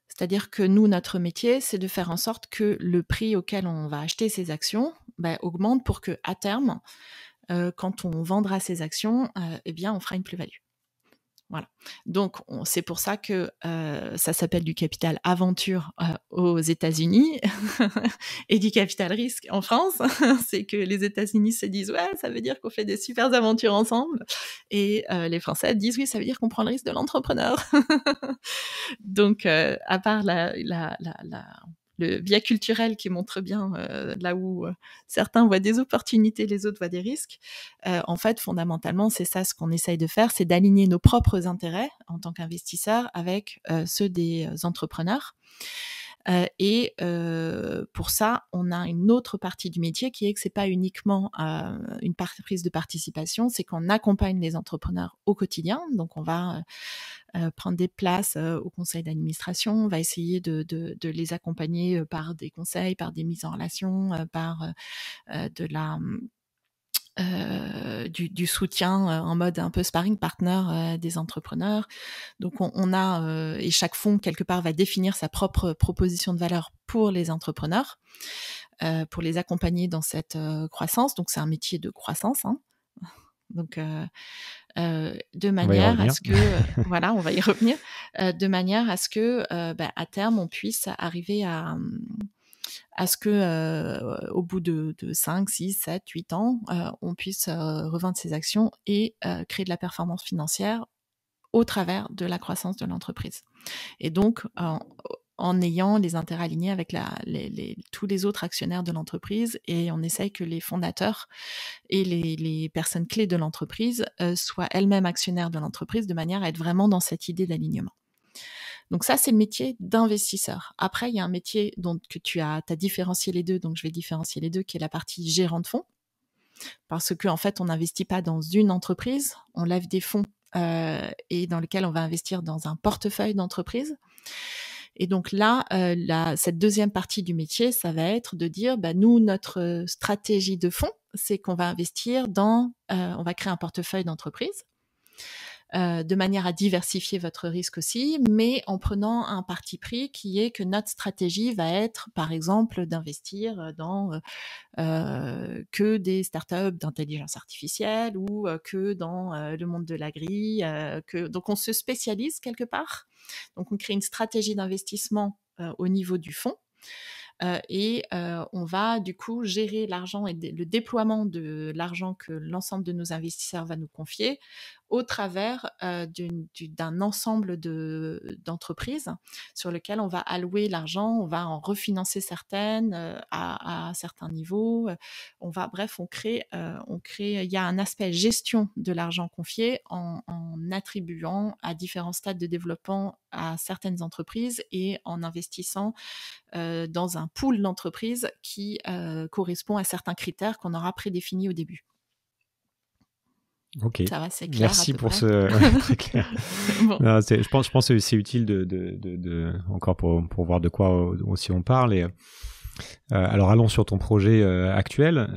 C'est-à-dire que nous, notre métier, c'est de faire en sorte que le prix auquel on va acheter ces actions ben, augmente pour que, à terme, euh, quand on vendra ces actions, euh, eh bien, on fera une plus-value. Voilà. Donc, c'est pour ça que euh, ça s'appelle du capital aventure aux États-Unis et du capital risque en France. c'est que les États-Unis se disent Ouais, ça veut dire qu'on fait des super aventures ensemble. Et les Français disent Oui, ça veut dire qu'on prend le risque de l'entrepreneur. Donc, à part la le biais culturel qui montre bien euh, là où euh, certains voient des opportunités, les autres voient des risques. Euh, en fait, fondamentalement, c'est ça ce qu'on essaye de faire, c'est d'aligner nos propres intérêts en tant qu'investisseurs avec ceux des entrepreneurs. Euh, et euh, pour ça, on a une autre partie du métier qui est que c'est pas uniquement euh, une prise de participation, c'est qu'on accompagne les entrepreneurs au quotidien. Donc on va prendre des places au conseil d'administration, on va essayer de, de, les accompagner par des conseils, par des mises en relation, par de la hum, euh, du, soutien euh, en mode un peu sparring partner euh, des entrepreneurs. Donc on, a et chaque fonds quelque part va définir sa propre proposition de valeur pour les entrepreneurs, pour les accompagner dans cette croissance. Donc c'est un métier de croissance. Hein. Donc de manière à ce que voilà, on va y revenir, de manière à ce que à terme on puisse arriver à, hum, à ce que euh, au bout de, 5, 6, 7, 8 ans, euh, on puisse euh, revendre ses actions et créer de la performance financière au travers de la croissance de l'entreprise. Et donc, en ayant les intérêts alignés avec tous les autres actionnaires de l'entreprise et on essaye que les fondateurs et les, les personnes clés de l'entreprise soient elles-mêmes actionnaires de l'entreprise de manière à être vraiment dans cette idée d'alignement. Donc ça, c'est le métier d'investisseur. Après, il y a un métier dont que tu as, différencié les deux, donc je vais différencier les deux, qui est la partie gérant de fonds. Parce qu'en en fait, on n'investit pas dans une entreprise, on lève des fonds euh, et dans lequel on va investir dans un portefeuille d'entreprise. Et donc là, euh, cette deuxième partie du métier, ça va être de dire, bah, nous, notre stratégie de fonds, c'est qu'on va investir dans, euh, on va créer un portefeuille d'entreprise. Euh, de manière à diversifier votre risque aussi, mais en prenant un parti pris qui est que notre stratégie va être, par exemple, d'investir dans euh, euh, que des startups d'intelligence artificielle ou que dans le monde de la que... Donc on se spécialise quelque part. Donc on crée une stratégie d'investissement au niveau du fonds. et on va du coup gérer l'argent et le déploiement de l'argent que l'ensemble de nos investisseurs va nous confier au travers d'un ensemble d'entreprises sur lequel on va allouer l'argent, on va en refinancer certaines à, certains niveaux. On va, bref, on crée, on crée. Il y a un aspect gestion de l'argent confié en, en, attribuant à différents stades de développement à certaines entreprises et en investissant dans un pool d'entreprises qui correspond à certains critères qu'on aura prédéfinis au début. Ok. Merci pour ce. clair. je pense, je pense que c'est utile de, de, de, encore pour, pour voir de quoi euh, aussi on parle et. Euh, alors allons sur ton projet euh, actuel.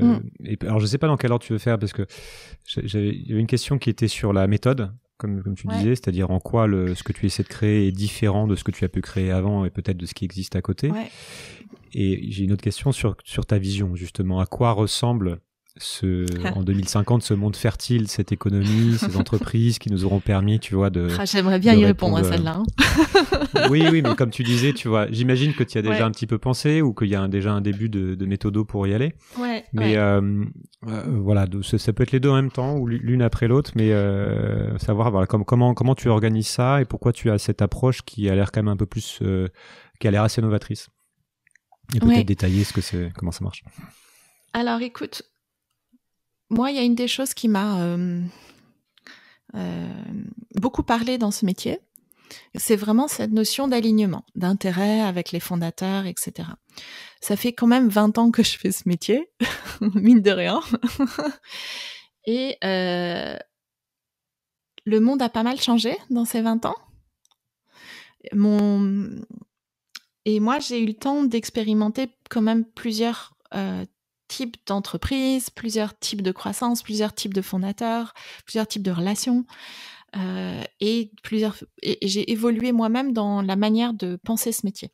Mm. et, alors je sais pas dans quel ordre tu veux faire parce que j'avais une question qui était sur la méthode, comme, comme tu disais, c'est-à-dire en quoi le, ce que tu essaies de créer est différent de ce que tu as pu créer avant et peut-être de ce qui existe à côté. Et j'ai une autre question sur, sur ta vision justement. À quoi ressemble en 2050, ce monde fertile, cette économie, ces entreprises qui nous auront permis, tu vois, de. Ah, j'aimerais bien y répondre, à euh, celle-là. Hein. oui, oui, mais comme tu disais, tu vois, j'imagine que tu y as déjà un petit peu pensé ou qu'il y a déjà un début de, de méthodo pour y aller. Ouais. Mais euh, euh, voilà, ça, peut être les deux en même temps ou l'une après l'autre, mais savoir voilà, comment, comment tu organises ça et pourquoi tu as cette approche qui a l'air quand même un peu plus. qui a l'air assez novatrice. Et peut-être détailler ce que c'est, comment ça marche. Alors écoute, moi, il y a une des choses qui m'a euh, euh, beaucoup parlé dans ce métier, c'est vraiment cette notion d'alignement, d'intérêt avec les fondateurs, etc. Ça fait quand même 20 ans que je fais ce métier, mine de rien. Et euh, le monde a pas mal changé dans ces 20 ans. Mon... Et moi, j'ai eu le temps d'expérimenter quand même plusieurs euh, types d'entreprises, plusieurs types de croissance, plusieurs types de fondateurs, plusieurs types de relations. Euh, et plusieurs. Et, j'ai évolué moi-même dans la manière de penser ce métier.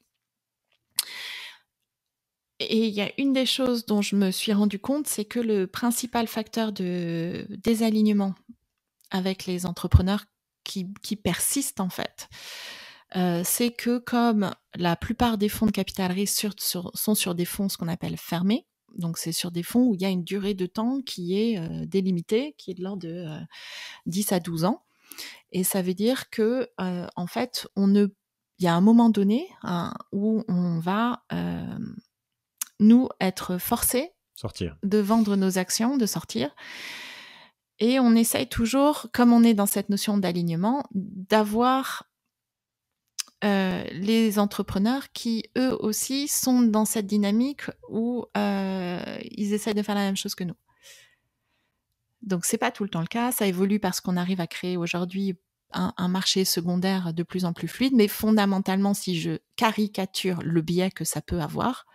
Et il y a une des choses dont je me suis rendu compte, c'est que le principal facteur de désalignement avec les entrepreneurs qui, qui persistent en fait, euh, c'est que comme la plupart des fonds de capital risque sont sur des fonds ce qu'on appelle fermés, donc c'est sur des fonds où il y a une durée de temps qui est euh, délimitée, qui est de l'ordre de 10 euh, à 12 ans. Et ça veut dire que euh, en fait, on ne il y a un moment donné hein, où on va nous être forcés de vendre nos actions, de sortir. Et on essaye toujours, comme on est dans cette notion d'alignement, d'avoir euh, les entrepreneurs qui, eux aussi, sont dans cette dynamique où euh, ils essayent de faire la même chose que nous. Donc, c'est pas tout le temps le cas. Ça évolue parce qu'on arrive à créer aujourd'hui un, marché secondaire de plus en plus fluide. Mais fondamentalement, si je caricature le biais que ça peut avoir,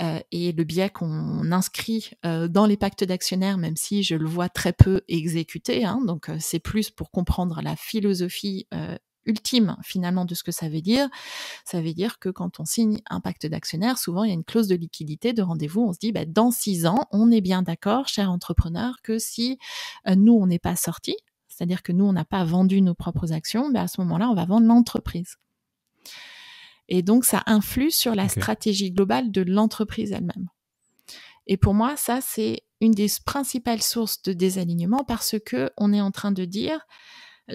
euh, et le biais qu'on inscrit dans les pactes d'actionnaires, même si je le vois très peu exécuté. Hein, donc c'est plus pour comprendre la philosophie ultime finalement de ce que ça veut dire. Ça veut dire que quand on signe un pacte d'actionnaires, souvent il y a une clause de liquidité, de rendez-vous. On se dit, bah, dans six ans, on est bien d'accord, cher entrepreneur, que si euh, nous, on n'est pas sorti, c'est-à-dire que nous, on n'a pas vendu nos propres actions, bah, à ce moment-là, on va vendre l'entreprise. Et donc, ça influe sur la stratégie globale de l'entreprise elle-même. Et pour moi, ça, c'est une des principales sources de désalignement parce que on est en train de dire,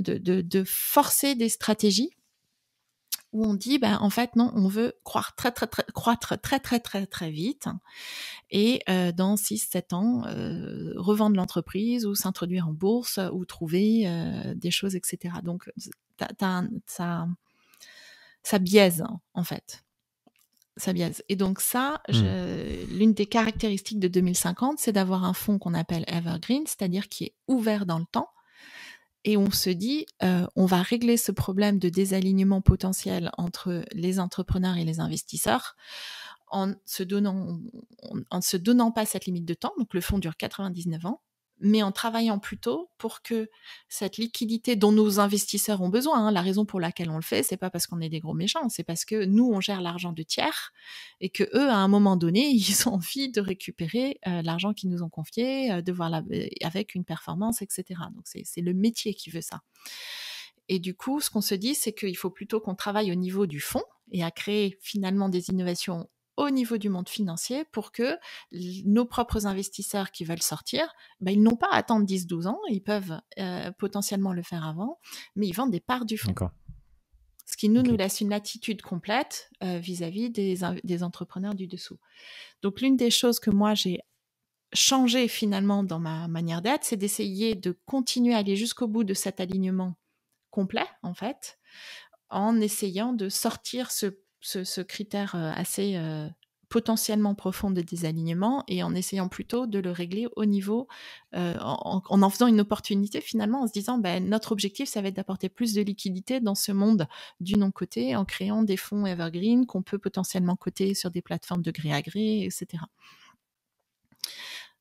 de, forcer des stratégies où on dit ben en fait non on veut croire très très très croître très très très très vite et euh, dans 6 7 ans euh, revendre l'entreprise ou s'introduire en bourse ou trouver euh, des choses etc donc ça ça biaise en fait ça biaise et donc ça mmh. l'une des caractéristiques de 2050 c'est d'avoir un fonds qu'on appelle evergreen c'est-à-dire qui est ouvert dans le temps et on se dit, euh, on va régler ce problème de désalignement potentiel entre les entrepreneurs et les investisseurs en se donnant, en, se donnant pas cette limite de temps. Donc le fonds dure 99 ans mais en travaillant plutôt pour que cette liquidité dont nos investisseurs ont besoin, hein, la raison pour laquelle on le fait, c'est pas parce qu'on est des gros méchants, c'est parce que nous on gère l'argent de tiers et que eux à un moment donné ils ont envie de récupérer euh, l'argent qu'ils nous ont confié, euh, de voir euh, avec une performance, etc. Donc c'est le métier qui veut ça. Et du coup, ce qu'on se dit, c'est qu'il faut plutôt qu'on travaille au niveau du fond et à créer finalement des innovations au niveau du monde financier pour que nos propres investisseurs qui veulent sortir, ben, ils n'ont pas à attendre 10-12 ans, ils peuvent euh, potentiellement le faire avant, mais ils vendent des parts du fonds. Ce qui nous, nous laisse une attitude complète euh, vis-à-vis des, des entrepreneurs du dessous. Donc l'une des choses que moi j'ai changé finalement dans ma manière d'être, c'est d'essayer de continuer à aller jusqu'au bout de cet alignement complet en fait, en essayant de sortir ce ce, critère euh, assez euh, potentiellement profond de désalignement et en essayant plutôt de le régler au niveau, euh, en, en, faisant une opportunité finalement, en se disant ben, notre objectif, ça va être d'apporter plus de liquidité dans ce monde du non-côté en créant des fonds evergreen qu'on peut potentiellement coter sur des plateformes de gré à gré, etc.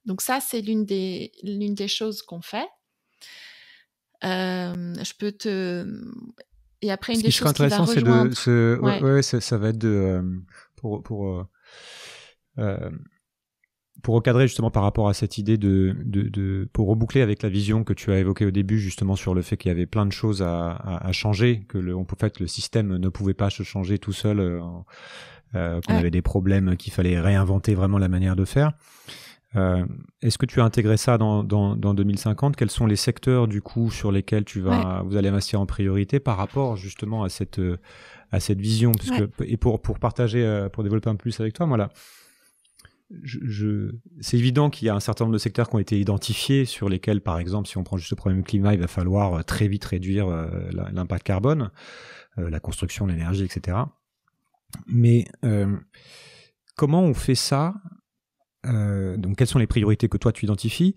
Donc ça, c'est l'une des, l'une des choses qu'on fait. je peux te après, une ce des qui intéressant, c'est de. ça, va être de. Euh, pour, pour, euh, euh, pour recadrer justement par rapport à cette idée de, de, Pour reboucler avec la vision que tu as évoquée au début, justement sur le fait qu'il y avait plein de choses à, changer, que le, en fait, le système ne pouvait pas se changer tout seul, qu'on avait des problèmes, qu'il fallait réinventer vraiment la manière de faire. Euh, est-ce que tu as intégré ça dans, 2050 Quels sont les secteurs du coup sur lesquels tu vas, vous allez investir en priorité par rapport justement à cette, euh, à cette vision Et pour, pour partager, euh, pour développer un peu plus avec toi, voilà. Je, c'est évident qu'il y a un certain nombre de secteurs qui ont été identifiés sur lesquels, par exemple, si on prend juste le problème climat, il va falloir très vite réduire l'impact carbone, la construction, l'énergie, etc. Mais comment on fait ça euh, donc, quelles sont les priorités que toi tu identifies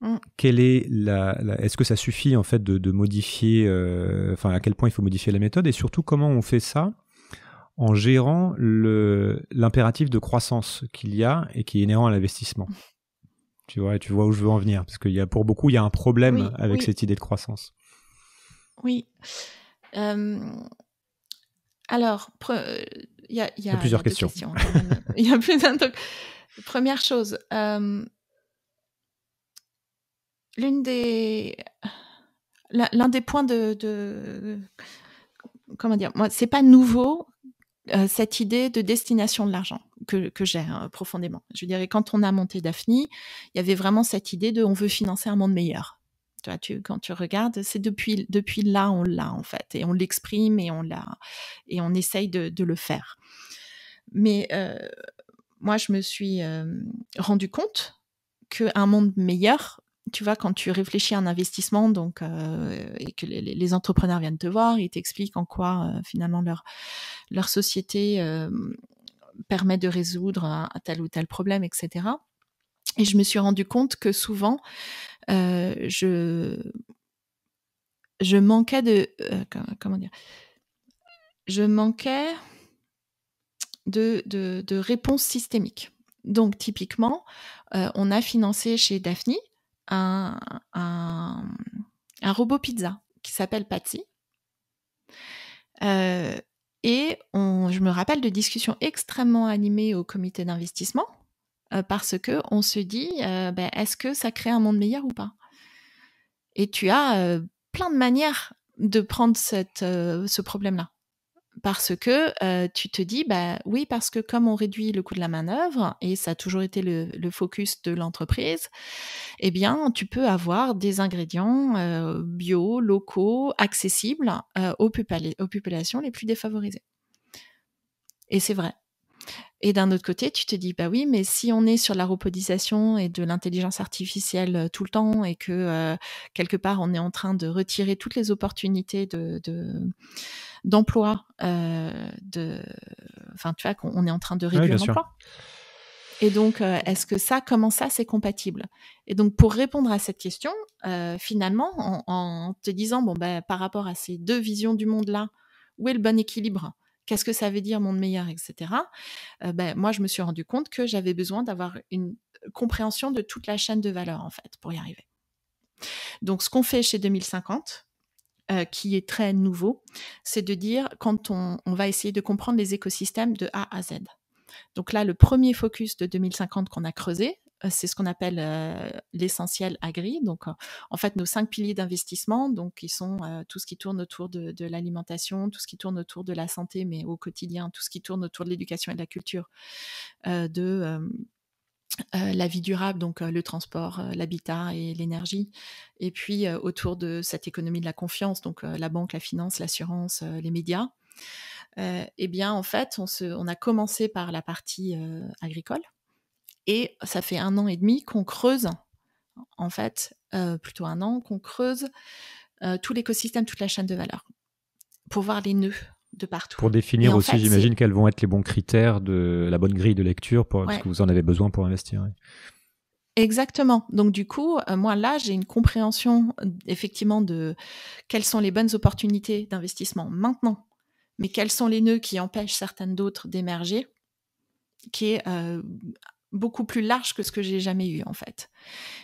mm. Quelle est la, Est-ce que ça suffit en fait de, modifier euh, Enfin, à quel point il faut modifier la méthode Et surtout, comment on fait ça en gérant l'impératif de croissance qu'il y a et qui est inhérent à l'investissement. Tu vois, tu vois où je veux en venir, parce qu'il y a pour beaucoup, il y a un problème avec cette idée de croissance. Oui. Euh, alors, il y, a plusieurs questions. Il y a, plusieurs... Première chose, euh, l'une des l'un des points de, comment dire, moi, c'est pas nouveau euh, cette idée de destination de l'argent que, que j'ai hein, profondément. Je dirais, quand on a monté Daphne, il y avait vraiment cette idée de on veut financer un monde meilleur. Tu tu, quand tu regardes, c'est depuis, depuis là, on l'a en fait, et on l'exprime et on l'a, et on essaye de, le faire. Mais euh, moi, je me suis euh, rendu compte qu'un monde meilleur, tu vois, quand tu réfléchis à un investissement, donc euh, et que les, entrepreneurs viennent te voir, ils t'expliquent en quoi euh, finalement leur leur société permet de résoudre un, tel ou tel problème, etc. Et je me suis rendu compte que souvent, je je manquais de comment dire, je manquais de, réponses systémiques Donc typiquement, euh, on a financé chez Daphne un, un, robot pizza qui s'appelle Patsy. Euh, et on, je me rappelle de discussions extrêmement animées au comité d'investissement euh, parce que on se dit ben, est-ce que ça crée un monde meilleur ou pas Et tu as plein de manières de prendre cette, ce problème-là parce que tu te dis, bah oui, parce que comme on réduit le coût de la manœuvre, et ça a toujours été le, focus de l'entreprise, eh bien, tu peux avoir des ingrédients bio, locaux, accessibles aux populations les plus défavorisées. Et c'est vrai. Et d'un autre côté, tu te dis, bah oui, mais si on est sur la robotisation et de l'intelligence artificielle euh, tout le temps et que euh, quelque part on est en train de retirer toutes les opportunités d'emploi, euh, enfin, tu vois, qu'on est en train de réduire l'emploi. Et donc, est-ce que ça, comment ça, c'est compatible Et donc, pour répondre à cette question, finalement, en, en, te disant, bon, bah, par rapport à ces deux visions du monde-là, où est le bon équilibre qu'est-ce que ça veut dire monde meilleur, etc. ben, moi, je me suis rendu compte que j'avais besoin d'avoir une compréhension de toute la chaîne de valeur, en fait, pour y arriver. Donc, ce qu'on fait chez 2050, qui est très nouveau, c'est de dire quand on, va essayer de comprendre les écosystèmes de A à Z. Donc là, le premier focus de 2050 qu'on a creusé, euh, c'est ce qu'on appelle euh, l'essentiel agri. Donc, euh, en fait, nos cinq piliers d'investissement, donc qui sont tout ce qui tourne autour de, l'alimentation, tout ce qui tourne autour de la santé, mais au quotidien, tout ce qui tourne autour de l'éducation et de la culture, de la vie durable, donc le transport, l'habitat et l'énergie, et puis autour de cette économie de la confiance, donc la banque, la finance, l'assurance, les médias. eh bien, en fait, on, a commencé par la partie agricole et ça fait un an et demi qu'on creuse, en fait, euh, plutôt un an, qu'on creuse euh, tout l'écosystème, toute la chaîne de valeur, pour voir les nœuds de partout. Pour définir aussi, j'imagine, quels vont être les bons critères de la bonne grille de lecture, pour, parce que vous en avez besoin pour investir. Exactement. Donc du coup, euh, moi là, j'ai une compréhension effectivement de quelles sont les bonnes opportunités d'investissement maintenant, mais quels sont les nœuds qui empêchent certaines d'autres d'émerger, qui est beaucoup plus large que ce que j'ai jamais eu en fait.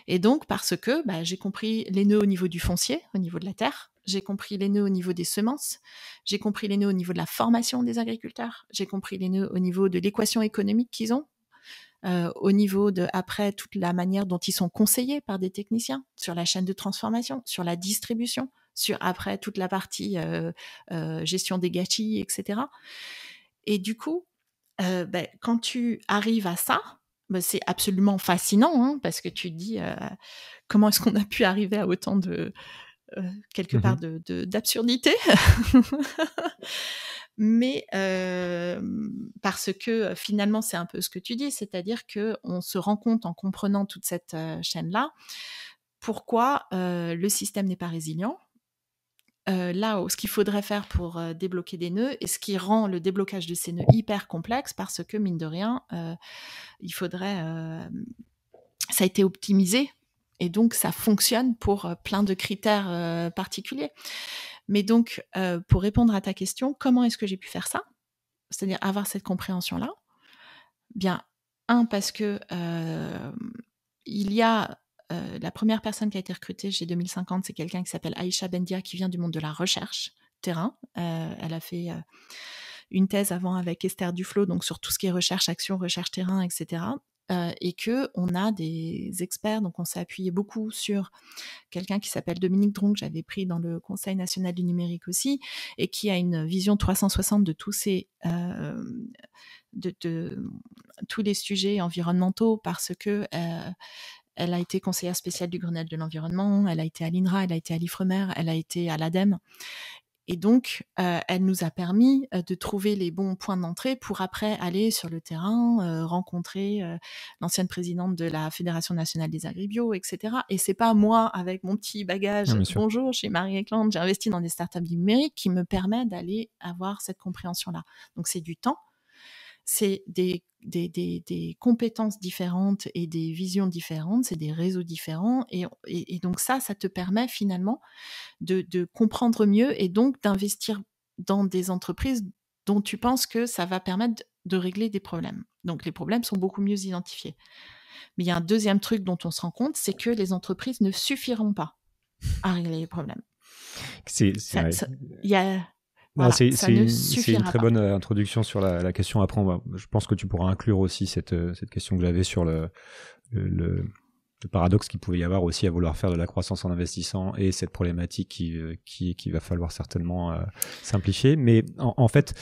Et donc parce que bah, j'ai compris les nœuds au niveau du foncier, au niveau de la terre, j'ai compris les nœuds au niveau des semences, j'ai compris les nœuds au niveau de la formation des agriculteurs, j'ai compris les nœuds au niveau de l'équation économique qu'ils ont, euh, au niveau de après toute la manière dont ils sont conseillés par des techniciens sur la chaîne de transformation, sur la distribution, sur après toute la partie euh, euh, gestion des gâchis, etc. Et du coup, ben, quand tu arrives à ça, bah, c'est absolument fascinant hein, parce que tu te dis comment est-ce qu'on a pu arriver à autant de quelque mmh part de d'absurdité mais parce que finalement c'est un peu ce que tu dis c'est-à-dire que on se rend compte en comprenant toute cette chaîne là pourquoi le système n'est pas résilient euh, là ce qu'il faudrait faire pour euh, débloquer des nœuds et ce qui rend le déblocage de ces nœuds hyper complexe parce que mine de rien, euh, il faudrait euh, ça a été optimisé et donc ça fonctionne pour plein de critères particuliers. Mais donc pour répondre à ta question, comment est-ce que j'ai pu faire ça C'est-à-dire avoir cette compréhension là Bien, un parce que il y a euh, la première personne qui a été recrutée chez 2050, c'est quelqu'un qui s'appelle Aïcha Bendia, qui vient du monde de la recherche terrain. Euh, elle a fait euh, une thèse avant avec Esther Duflo, donc sur tout ce qui est recherche, action, recherche terrain, etc. et que on a des experts, donc on s'est appuyé beaucoup sur quelqu'un qui s'appelle Dominique Dron, que j'avais pris dans le Conseil national du numérique aussi, et qui a une vision 360 de tous ces de, tous les sujets environnementaux parce que elle a été conseillère spéciale du Grenelle de l'environnement, elle a été à l'INRA, elle a été à l'IFREMER, elle a été à l'ADEME. Et donc, euh, elle nous a permis euh, de trouver les bons points d'entrée pour après aller sur le terrain, euh, rencontrer l'ancienne présidente de la Fédération nationale des agribio etc. Et c'est pas moi, avec mon petit bagage, bonjour, chez Marie Eklund, j'ai investi dans des startups numériques qui me permettent d'aller avoir cette compréhension-là. Donc, c'est du temps, c'est des compétences différentes et des visions différentes, c'est des réseaux différents. Et, donc ça, ça te permet finalement de, comprendre mieux et donc d'investir dans des entreprises dont tu penses que ça va permettre de régler des problèmes. Donc les problèmes sont beaucoup mieux identifiés. Mais il y a un deuxième truc dont on se rend compte, c'est que les entreprises ne suffiront pas à régler les problèmes. Il y a c'est une, très bonne euh, introduction sur la, question. Après, je pense que tu pourras inclure aussi cette, euh, question que j'avais sur le, paradoxe qu'il pouvait y avoir aussi à vouloir faire de la croissance en investissant et cette problématique qui, euh, va falloir certainement simplifier. Mais en fait,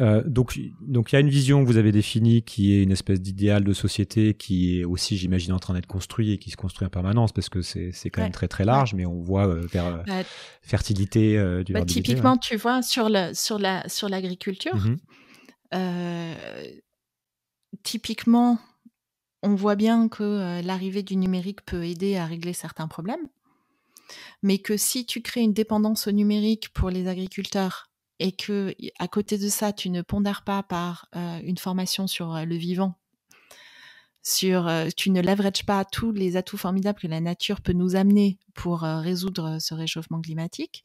euh, donc, donc il y a une vision que vous avez définie qui est une espèce d'idéal de société qui est aussi, j'imagine, en train d'être construit et qui se construit en permanence parce que c'est quand même très très large, mais on voit euh, vers euh, bah, fertilité du. Bah, hein. typiquement, tu vois sur sur l'agriculture, mm-hmm. typiquement, on voit bien que l'arrivée du numérique peut aider à régler certains problèmes, mais que si tu crées une dépendance au numérique pour les agriculteurs et que à côté de ça, tu ne pondères pas par euh, une formation sur euh, le vivant, sur euh, tu ne leverages pas tous les atouts formidables que la nature peut nous amener pour résoudre ce réchauffement climatique,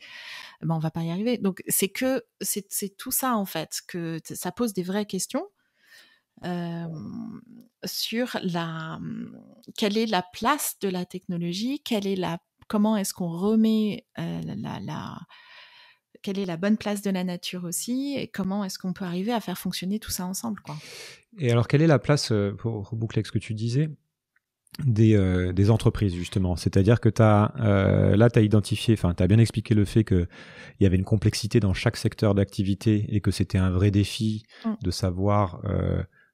ben on va pas y arriver. Donc c'est que c'est tout ça en fait que ça pose des vraies questions. sur la mm, quelle est la place de la technologie, quelle est la comment est-ce qu'on remet la quelle est la bonne place de la nature aussi et comment est-ce qu'on peut arriver à faire fonctionner tout ça ensemble. Quoi. Et alors, quelle est la place, euh, pour boucler avec ce que tu disais, des, euh, entreprises justement. C'est-à-dire que as, euh, là, tu as identifié, enfin, tu as bien expliqué le fait qu'il y avait une complexité dans chaque secteur d'activité et que c'était un vrai défi mm. de savoir,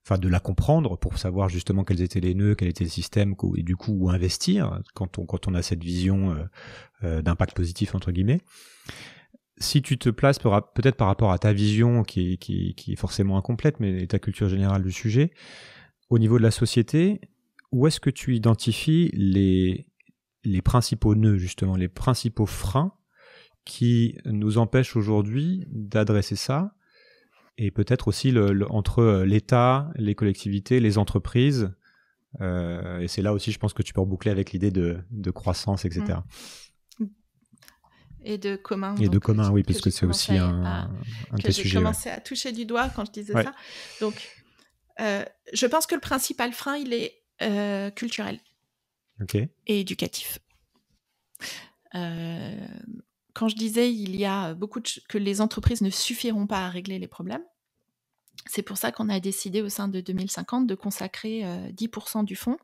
enfin, de la comprendre pour savoir justement quels étaient les nœuds, quel était le système et du coup où investir quand on, quand on a cette vision d'impact positif entre guillemets si tu te places peut-être par rapport à ta vision qui, est forcément incomplète, mais ta culture générale du sujet, au niveau de la société, où est-ce que tu identifies les, principaux nœuds, justement, les principaux freins qui nous empêchent aujourd'hui d'adresser ça et peut-être aussi entre euh, l'État, les collectivités, les entreprises. Euh, et c'est là aussi, je pense que tu peux reboucler avec l'idée de, croissance, etc et de commun. Et de commun, oui, parce que c'est aussi un, à, un que J'ai commencé à toucher du doigt quand je disais ça. Donc, euh, je pense que le principal frein, il est euh, culturel et éducatif. Euh, quand je disais il y a beaucoup de que les entreprises ne suffiront pas à régler les problèmes, c'est pour ça qu'on a décidé au sein de 2050 de consacrer 10% du fonds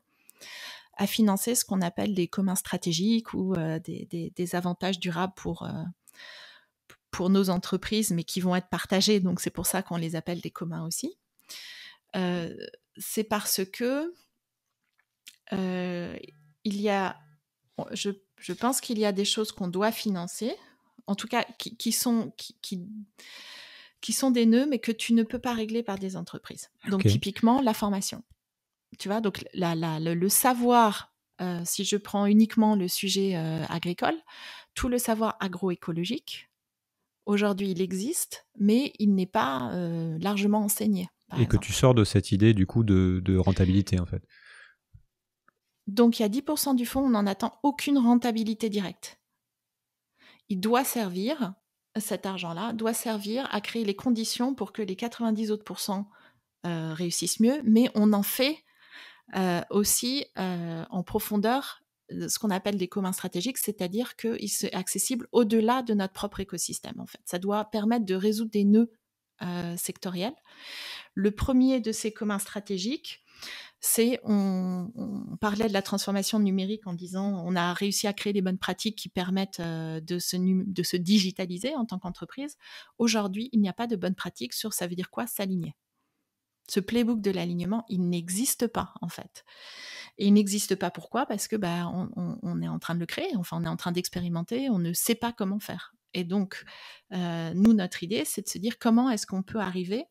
à financer ce qu'on appelle des communs stratégiques ou euh, des, avantages durables pour, euh, pour nos entreprises, mais qui vont être partagés. Donc c'est pour ça qu'on les appelle des communs aussi. Euh, c'est parce que il y a, je, pense qu'il y a des choses qu'on doit financer, en tout cas qui, sont qui, qui, sont des nœuds, mais que tu ne peux pas régler par des entreprises. Donc typiquement la formation tu vois, donc le, savoir, euh, si je prends uniquement le sujet euh, agricole, tout le savoir agroécologique, aujourd'hui il existe, mais il n'est pas euh, largement enseigné. Et que tu sors de cette idée du coup de, de rentabilité en fait. Donc il y a 10% du fonds, on n'en attend aucune rentabilité directe. Il doit servir, cet argent-là doit servir à créer les conditions pour que les 90 autres pourcents réussissent mieux, mais on en fait aussi en profondeur ce qu'on appelle des communs stratégiques, c'est-à-dire qu'ils sont accessibles au-delà de notre propre écosystème. En fait, ça doit permettre de résoudre des nœuds sectoriels. Le premier de ces communs stratégiques, c'est on, parlait de la transformation numérique en disant on a réussi à créer des bonnes pratiques qui permettent de, de se digitaliser en tant qu'entreprise. Aujourd'hui, il n'y a pas de bonnes pratiques sur ça veut dire quoi s'aligner. Ce playbook de l'alignement, il n'existe pas en fait. il n'existe pas pourquoi Parce que bah, on, est en train de le créer, enfin on est en train d'expérimenter, on ne sait pas comment faire. Et donc, euh, nous, notre idée, c'est de se dire comment est-ce qu'on peut arriver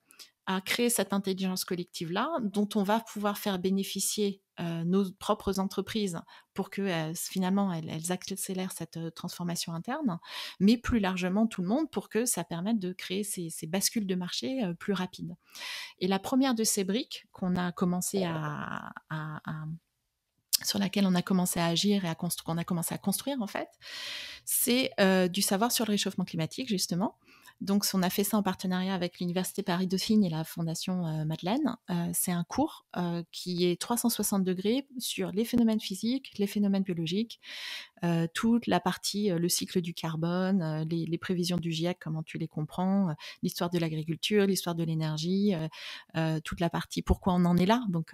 à créer cette intelligence collective-là, dont on va pouvoir faire bénéficier euh, nos propres entreprises pour que euh, finalement elles, accélèrent cette euh, transformation interne, mais plus largement tout le monde pour que ça permette de créer ces, bascules de marché plus rapides. Et la première de ces briques qu'on a commencé à, sur laquelle on a commencé à agir et à qu'on a commencé à construire en fait, c'est du savoir sur le réchauffement climatique justement, donc, on a fait ça en partenariat avec l'Université Paris-Dauphine et la Fondation euh, Madeleine. Euh, c'est un cours euh, qui est 360 degrés sur les phénomènes physiques, les phénomènes biologiques, euh, toute la partie, euh, le cycle du carbone, euh, les, prévisions du GIEC, comment tu les comprends, l'histoire de l'agriculture, l'histoire de l'énergie, toute la partie pourquoi on en est là. Donc,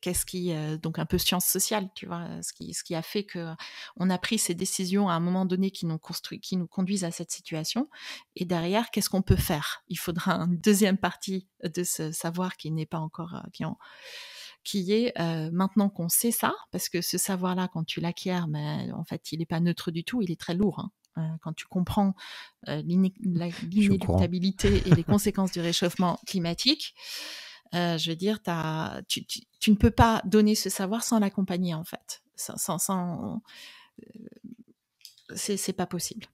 qu'est-ce qui, donc un peu science sociale, tu vois, ce qui, ce qui a fait que on a pris ces décisions à un moment donné qui nous construit, qui nous conduisent à cette situation. Et derrière, qu'est-ce qu'on peut faire Il faudra une deuxième partie de ce savoir qui n'est pas encore, qui qui est maintenant qu'on sait ça, parce que ce savoir-là, quand tu l'acquiers, mais en fait, il n'est pas neutre du tout, il est très lourd. Hein, hein. quand tu comprends mmh, l'inéluctabilité et les conséquences du réchauffement climatique, je veux dire, tu, ne peux pas donner ce savoir sans l'accompagner, en fait. Sans, sans, c'est pas possible.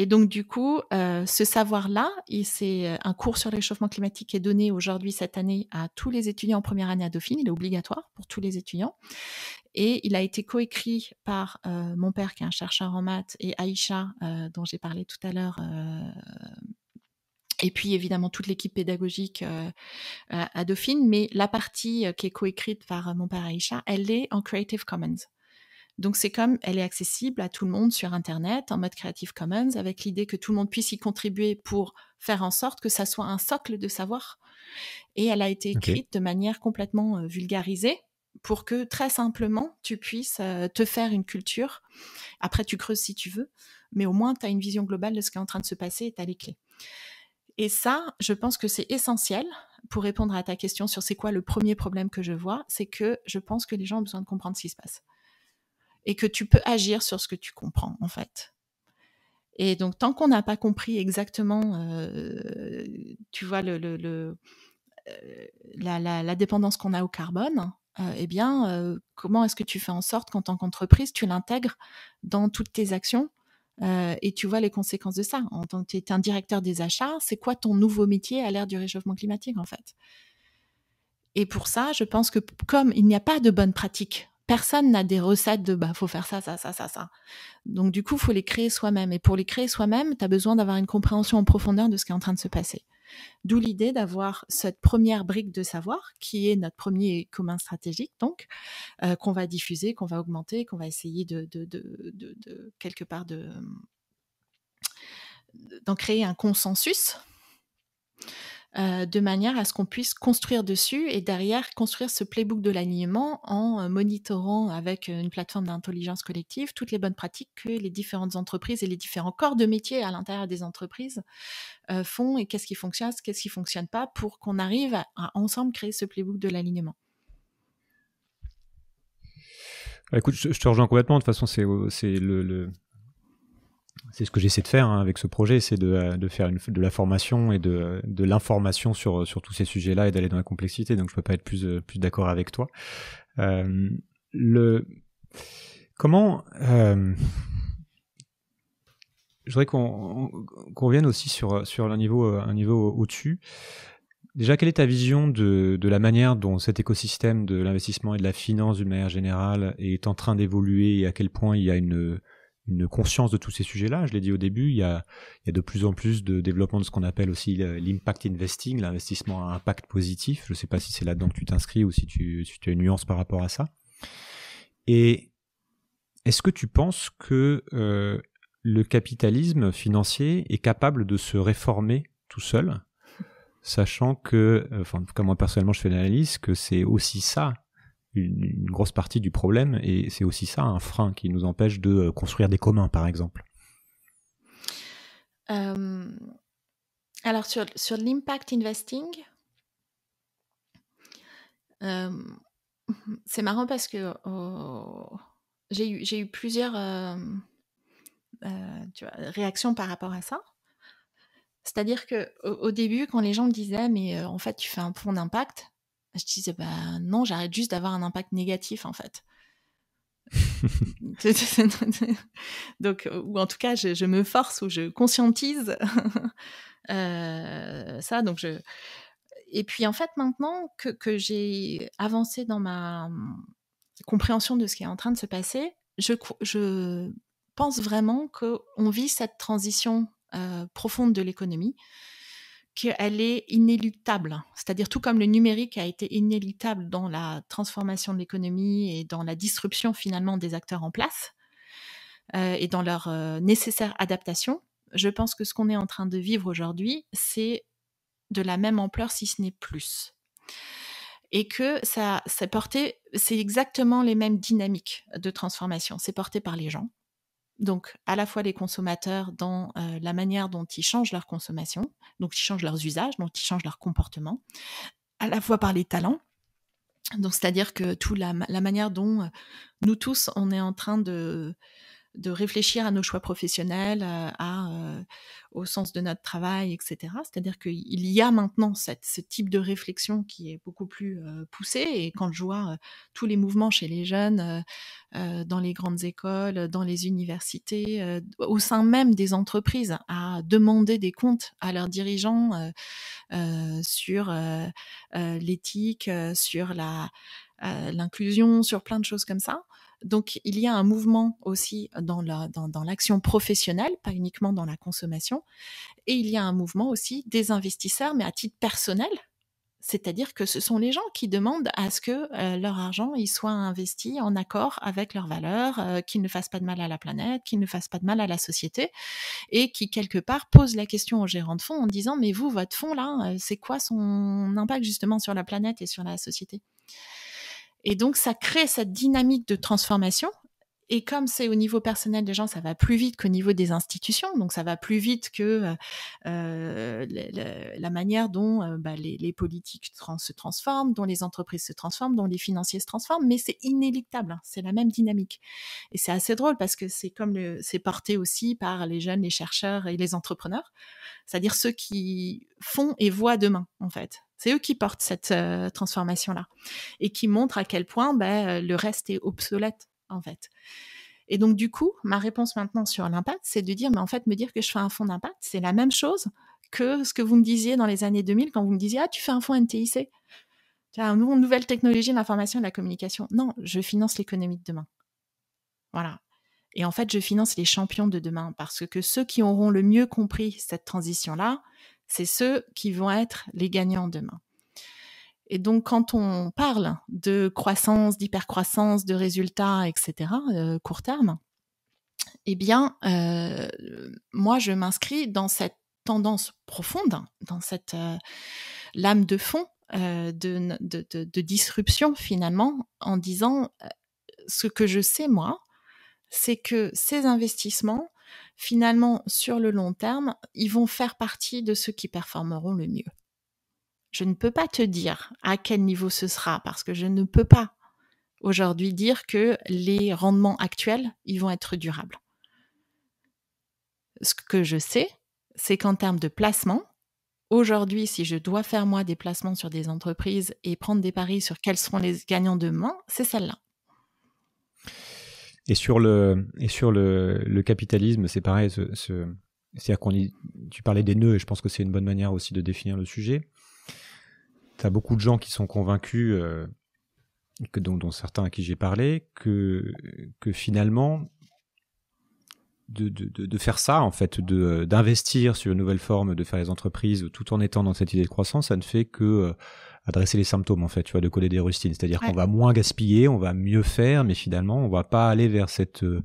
Et donc, du coup, euh, ce savoir-là, c'est euh, un cours sur le réchauffement climatique qui est donné aujourd'hui, cette année, à tous les étudiants en première année à Dauphine. Il est obligatoire pour tous les étudiants. Et il a été coécrit par euh, mon père, qui est un chercheur en maths, et Aïcha, dont j'ai parlé tout à l'heure. et puis évidemment toute l'équipe pédagogique à Dauphine, mais la partie qui est coécrite par mon père Aïcha, elle est en Creative Commons. Donc c'est comme elle est accessible à tout le monde sur Internet en mode Creative Commons avec l'idée que tout le monde puisse y contribuer pour faire en sorte que ça soit un socle de savoir. Et elle a été écrite de manière complètement euh, vulgarisée pour que très simplement tu puisses euh, te faire une culture. Après tu creuses si tu veux, mais au moins tu as une vision globale de ce qui est en train de se passer et tu as les clés. Et ça, je pense que c'est essentiel pour répondre à ta question sur c'est quoi le premier problème que je vois, c'est que je pense que les gens ont besoin de comprendre ce qui se passe et que tu peux agir sur ce que tu comprends en fait. Et donc tant qu'on n'a pas compris exactement, euh, tu vois, euh, la, dépendance qu'on a au carbone, euh, eh bien, comment est-ce que tu fais en sorte qu'en tant qu'entreprise, tu l'intègres dans toutes tes actions et tu vois les conséquences de ça. En tant que un directeur des achats, c'est quoi ton nouveau métier à l'ère du réchauffement climatique en fait et pour ça, je pense que comme il n'y a pas de bonne pratique personne n'a des recettes de bah faut faire ça ça ça ça ça. Donc du coup, faut les créer soi-même et pour les créer soi-même, tu as besoin d'avoir une compréhension en profondeur de ce qui est en train de se passer. D'où l'idée d'avoir cette première brique de savoir qui est notre premier commun stratégique, donc euh, qu'on va diffuser, qu'on va augmenter, qu'on va essayer de, de quelque part d'en créer un consensus. Euh, de manière à ce qu'on puisse construire dessus et derrière construire ce playbook de l'alignement en euh, monitorant avec euh, une plateforme d'intelligence collective toutes les bonnes pratiques que les différentes entreprises et les différents corps de métier à l'intérieur des entreprises font et qu'est-ce qui fonctionne, qu'est-ce qui fonctionne pas pour qu'on arrive à, ensemble créer ce playbook de l'alignement. Bah, écoute, je, te rejoins complètement. De toute façon, c'est le, c'est ce que j'essaie de faire hein, avec ce projet, c'est de, euh, faire de la formation et de, l'information euh, sur, tous ces sujets-là et d'aller dans la complexité. Donc, je peux pas être plus, euh, d'accord avec toi. comment je voudrais qu'on revienne aussi sur, un niveau, un au-dessus. Déjà, quelle est ta vision de, de, la manière dont cet écosystème de l'investissement et de la finance d'une manière générale est en train d'évoluer et à quel point il y a une, une conscience de tous ces sujets-là. Je l'ai dit au début, il y, a, de plus en plus de développement de ce qu'on appelle aussi l'impact investing, l'investissement à impact positif. Je ne sais pas si c'est là-dedans que tu t'inscris ou si tu, si tu as une nuance par rapport à ça. Et est-ce que tu penses que euh, le capitalisme financier est capable de se réformer tout seul, sachant que, euh, enfin, en moi personnellement je fais l'analyse, que c'est aussi ça une, grosse partie du problème et c'est aussi ça un frein qui nous empêche de euh, construire des communs, par exemple. Euh, alors sur, l'impact investing, euh, c'est marrant parce que oh, j'ai eu, plusieurs réactions par rapport à ça. C'est-à-dire que au, début, quand les gens disaient mais en fait tu fais un fonds d'impact, je disais, bah, non, j'arrête juste d'avoir un impact négatif en fait. Donc, ou en tout cas, je, me force ou je conscientise euh, ça. Donc, je... Et puis, en fait, maintenant que, j'ai avancé dans ma compréhension de ce qui est en train de se passer, je, je pense vraiment qu'on vit cette transition euh, profonde de l'économie qu'elle est inéluctable. C'est-à-dire tout comme le numérique a été inéluctable dans la transformation de l'économie et dans la disruption finalement des acteurs en place euh, et dans leur euh, nécessaire adaptation, je pense que ce qu'on est en train de vivre aujourd'hui, c'est de la même ampleur, si ce n'est plus. Et que ça, c'est exactement les mêmes dynamiques de transformation. C'est porté par les gens, donc, à la fois les consommateurs dans euh, la manière dont ils changent leur consommation, donc ils changent leurs usages, donc ils changent leur comportement, à la fois par les talents. Donc, c'est-à-dire que tout la, manière dont euh, nous tous, on est en train de, de réfléchir à nos choix professionnels, euh, euh, au sens de notre travail, etc. C'est-à-dire qu'il y a maintenant ce type de réflexion qui est beaucoup plus euh, poussé. Et quand je vois tous les mouvements chez les jeunes, dans les grandes écoles, dans les universités, au sein même des entreprises, à demander des comptes à leurs dirigeants sur l'éthique, sur l'inclusion, sur plein de choses comme ça. Donc il y a un mouvement aussi dans l'action professionnelle, pas uniquement dans la consommation, et il y a un mouvement aussi des investisseurs, mais à titre personnel. C'est-à-dire que ce sont les gens qui demandent à ce que euh, leur argent y soit investi en accord avec leurs valeurs, euh, qu'ils qu'il ne fasse pas de mal à la planète, qu'il ne fasse pas de mal à la société, et qui quelque part posent la question aux gérants de fonds en disant mais vous votre fonds là, euh, c'est quoi son impact justement sur la planète et sur la société et donc, ça crée cette dynamique de transformation. Et comme c'est au niveau personnel des gens, ça va plus vite qu'au niveau des institutions, donc ça va plus vite que euh, euh, la manière dont euh, bah, les, politiques se transforment, dont les entreprises se transforment, dont les financiers se transforment, mais c'est inéluctable, hein. c'est la même dynamique. Et c'est assez drôle parce que c'est comme c'est porté aussi par les jeunes, les chercheurs et les entrepreneurs, c'est-à-dire ceux qui font et voient demain en fait. C'est eux qui portent cette euh, transformation-là et qui montrent à quel point bah, euh, le reste est obsolète, en fait. Et donc, du coup, ma réponse maintenant sur l'impact, c'est de dire, mais en fait, me dire que je fais un fonds d'impact, c'est la même chose que ce que vous me disiez dans les années 2000 quand vous me disiez, ah, tu fais un fonds NTIC. Tu as une nouvelle technologie de l'information et de la communication. Non, je finance l'économie de demain. Voilà. Et en fait, je finance les champions de demain parce que ceux qui auront le mieux compris cette transition-là, c'est ceux qui vont être les gagnants demain. Et donc, quand on parle de croissance, d'hypercroissance, de résultats, etc., euh, court terme, eh bien, euh, moi, je m'inscris dans cette tendance profonde, dans cette euh, lame de fond de, disruption, finalement, en disant ce que je sais, moi, c'est que ces investissements finalement, sur le long terme, ils vont faire partie de ceux qui performeront le mieux. Je ne peux pas te dire à quel niveau ce sera, parce que je ne peux pas aujourd'hui dire que les rendements actuels, ils vont être durables. Ce que je sais, c'est qu'en termes de placement, aujourd'hui, si je dois faire moi des placements sur des entreprises et prendre des paris sur quels seront les gagnants demain, c'est celle-là. Et sur le, et sur le, le capitalisme, c'est pareil. Ce, cest à tu parlais des nœuds, et je pense que c'est une bonne manière aussi de définir le sujet. Tu as beaucoup de gens qui sont convaincus, euh, que, dont, dont, certains à qui j'ai parlé, que, que finalement, de, de, de faire ça, en fait, d'investir sur une nouvelle forme, de faire les entreprises tout en étant dans cette idée de croissance, ça ne fait que euh, adresser les symptômes en fait, tu vois, de coller des rustines. C'est-à-dire qu'on va moins gaspiller, on va mieux faire, mais finalement on va pas aller vers cette euh,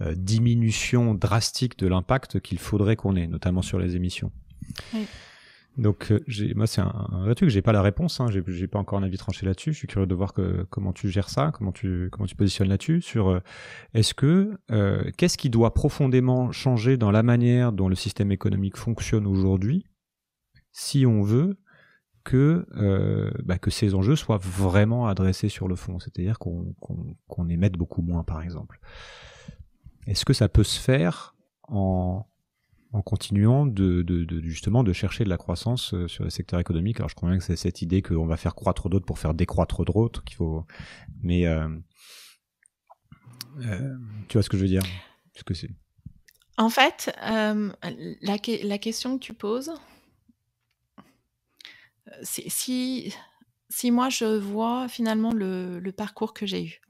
euh, diminution drastique de l'impact qu'il faudrait qu'on ait, notamment sur les émissions. Donc, euh, j'ai moi, c'est un, vrai truc. J'ai pas la réponse. Hein. J'ai pas encore un avis tranché là-dessus. Je suis curieux de voir que, comment tu gères ça, comment tu comment tu positionnes là-dessus. Sur est-ce que qu'est-ce qui doit profondément changer dans la manière dont le système économique fonctionne aujourd'hui, si on veut que, euh, bah, que ces enjeux soient vraiment adressés sur le fond, c'est-à-dire qu'on émette beaucoup moins, par exemple. Est-ce que ça peut se faire en, continuant de, justement de chercher de la croissance euh, sur le secteur économique Alors je comprends que c'est cette idée qu'on va faire croître d'autres pour faire décroître d'autres qu'il faut, mais euh, tu vois ce que je veux dire Ce que c'est en fait, la, la question que tu poses, si, moi je vois finalement le, parcours que j'ai eu,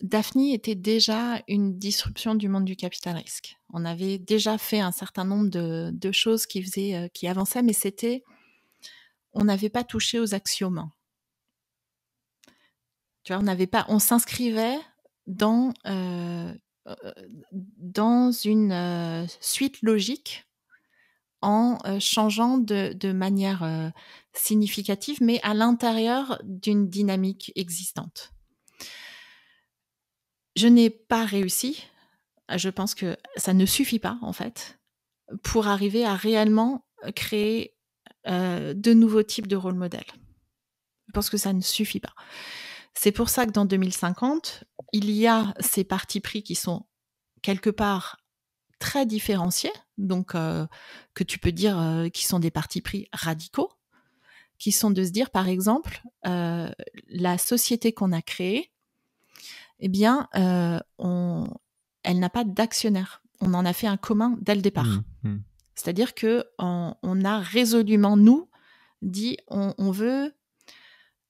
Daphne était déjà une disruption du monde du capital risque. On avait déjà fait un certain nombre de, choses qui faisaient, euh, qui avançaient, mais c'était, on n'avait pas touché aux axiomes. Tu vois, on pas, on s'inscrivait dans euh, euh, dans une suite logique en euh, changeant de, manière euh, significative, mais à l'intérieur d'une dynamique existante. Je n'ai pas réussi, euh, je pense que ça ne suffit pas en fait, pour arriver à réellement créer de nouveaux types de rôle modèles. Je pense que ça ne suffit pas. C'est pour ça que dans 2050, il y a ces partis pris qui sont quelque part très différenciés, donc que tu peux dire qui sont des partis pris radicaux, qui sont de se dire, par exemple, la société qu'on a créée, eh bien, on, elle n'a pas d'actionnaire. On en a fait un commun dès le départ. Mmh, mmh. C'est-à-dire que on, a résolument, nous, dit, on, on veut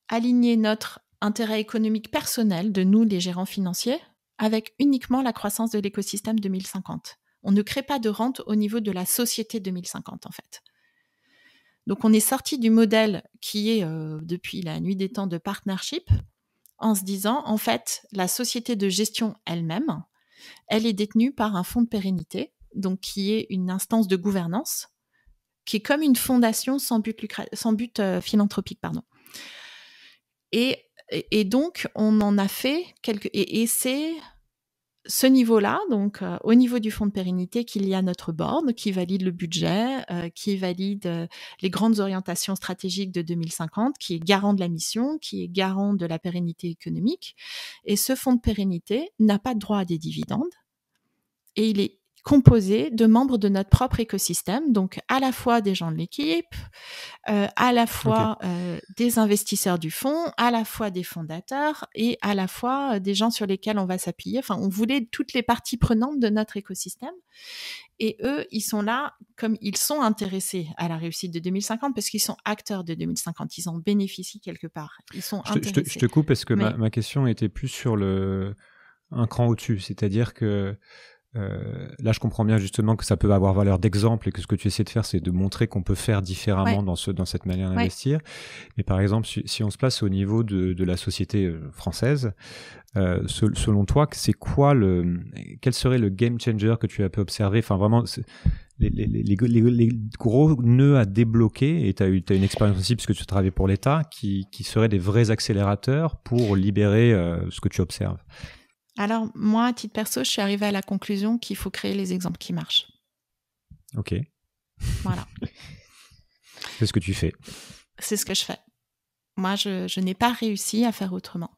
aligner notre intérêt économique personnel de nous, les gérants financiers, avec uniquement la croissance de l'écosystème 2050. On ne crée pas de rente au niveau de la société 2050, en fait. Donc on est sorti du modèle qui est euh, depuis la nuit des temps de partnership en se disant, en fait, la société de gestion elle-même, elle est détenue par un fonds de pérennité, donc qui est une instance de gouvernance, qui est comme une fondation sans but, sans but euh, philanthropique. pardon. Et, et, donc, on en a fait quelques... et c'est ce niveau-là, donc euh, au niveau du fonds de pérennité, qu'il y a notre borne, qui valide le budget, euh, qui valide euh, les grandes orientations stratégiques de 2050, qui est garant de la mission, qui est garant de la pérennité économique. Et ce fonds de pérennité n'a pas droit à des dividendes et il est composé de membres de notre propre écosystème, donc à la fois des gens de l'équipe, euh, à la fois euh, des investisseurs du fonds, à la fois des fondateurs et à la fois euh, des gens sur lesquels on va s'appuyer. Enfin, on voulait toutes les parties prenantes de notre écosystème. Et eux, ils sont là comme ils sont intéressés à la réussite de 2050 parce qu'ils sont acteurs de 2050. Ils en bénéficient quelque part. Ils sont je, intéressés. Te, je te, coupe parce que ma, ma, question était plus sur le un cran au-dessus, c'est-à-dire que euh, là, je comprends bien justement que ça peut avoir valeur d'exemple et que ce que tu essaies de faire, c'est de montrer qu'on peut faire différemment dans, ce, dans cette manière d'investir. Mais par exemple, si, on se place au niveau de, de la société euh, française, euh, selon toi, c'est quoi le, quel serait le game changer que tu as pu observer Enfin, vraiment, les, les, les, les, gros nœuds à débloquer, et tu as, as, une expérience aussi, puisque tu travailles pour l'État, qui, qui seraient des vrais accélérateurs pour libérer euh, ce que tu observes alors moi, à titre perso, je suis arrivée à la conclusion qu'il faut créer les exemples qui marchent. Ok. Voilà. C'est ce que tu fais. C'est ce que je fais. Moi, je, n'ai pas réussi à faire autrement.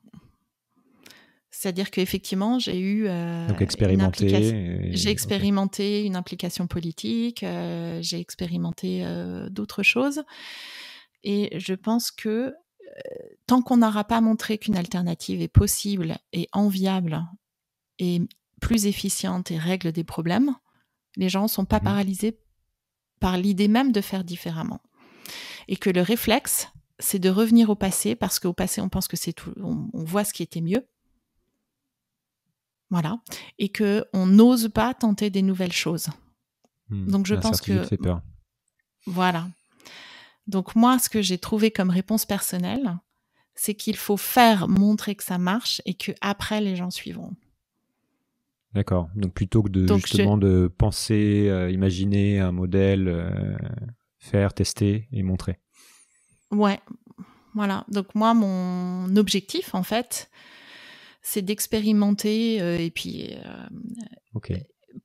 C'est-à-dire qu'effectivement, j'ai eu. Euh, Donc expérimenté. J'ai expérimenté une implication politique, euh, j'ai expérimenté euh, d'autres choses. Et je pense que tant qu'on n'aura pas montré qu'une alternative est possible et enviable et plus efficiente et règle des problèmes, les gens ne sont pas mmh paralysés par l'idée même de faire différemment. Et que le réflexe, c'est de revenir au passé parce qu'au passé, on pense que c'est tout, on, voit ce qui était mieux. Voilà. Et que on n'ose pas tenter des nouvelles choses. Mmh. Donc je pense que. Fait peur. Voilà. Donc moi, ce que j'ai trouvé comme réponse personnelle, c'est qu'il faut faire montrer que ça marche et que après les gens suivront. D'accord. Donc plutôt que de justement de penser, euh, imaginer un modèle, euh, faire, tester et montrer. Ouais. Voilà. Donc moi, mon objectif en fait, c'est d'expérimenter euh, et puis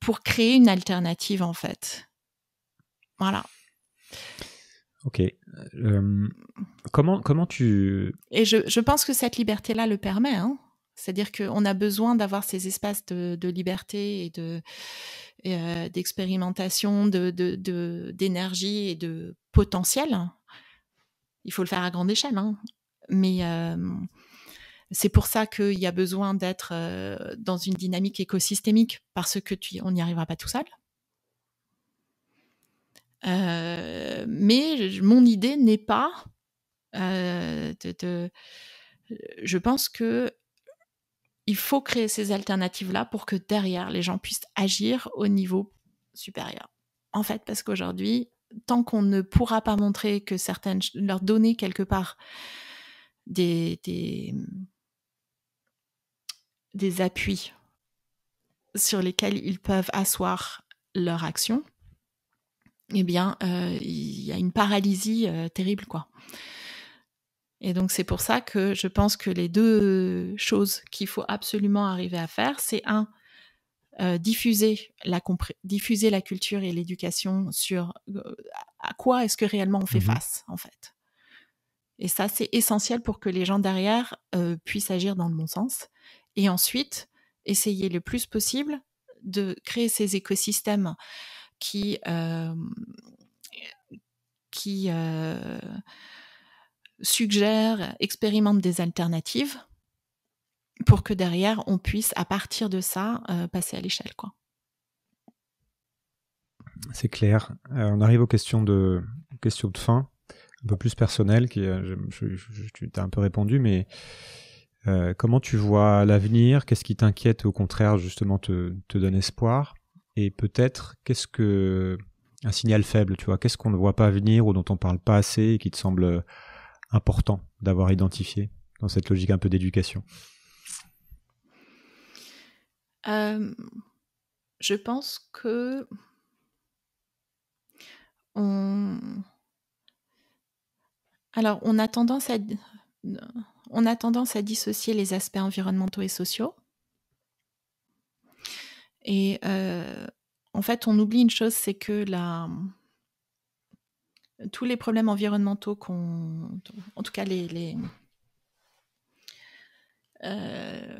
pour créer une alternative en fait. Voilà. Ok. Euh, comment, comment tu... Et je, pense que cette liberté-là le permet. Hein. C'est-à-dire qu'on a besoin d'avoir ces espaces de, liberté et de euh, d'expérimentation, de d'énergie et de potentiel. Il faut le faire à grande échelle. Hein. Mais euh, c'est pour ça qu'il y a besoin d'être dans une dynamique écosystémique parce que tu, on n'y arrivera pas tout seul. Euh, mais mon idée n'est pas. Euh, de... je pense que il faut créer ces alternatives-là pour que derrière, les gens puissent agir au niveau supérieur. En fait, parce qu'aujourd'hui, tant qu'on ne pourra pas montrer que certaines, leur donner quelque part des, des, des appuis sur lesquels ils peuvent asseoir leur action, eh bien, euh, il y a une paralysie euh, terrible, quoi. Et donc c'est pour ça que je pense que les deux choses qu'il faut absolument arriver à faire, c'est un, euh, diffuser, la culture et l'éducation sur à quoi est-ce que réellement on fait mmh face, en fait. Et ça, c'est essentiel pour que les gens derrière puissent agir dans le bon sens. Et ensuite, essayer le plus possible de créer ces écosystèmes qui, euh, qui suggère, expérimente des alternatives pour que derrière, on puisse, à partir de ça, passer à l'échelle. quoi. C'est clair. Euh, on arrive aux questions de, questions de fin, un peu plus personnelles, qui, tu as un peu répondu, mais comment tu vois l'avenir Qu'est-ce qui t'inquiète au contraire, justement, te, te donne espoir et peut-être qu'est-ce que un signal faible, tu vois, qu'est-ce qu'on ne voit pas venir ou dont on parle pas assez et qui te semble euh, important d'avoir identifié dans cette logique un peu d'éducation euh, Je pense que on... Alors, on a tendance à on a tendance à dissocier les aspects environnementaux et sociaux. Et euh, en fait, on oublie une chose, c'est que tous les problèmes environnementaux qu'on... En tout cas, les... les... Euh,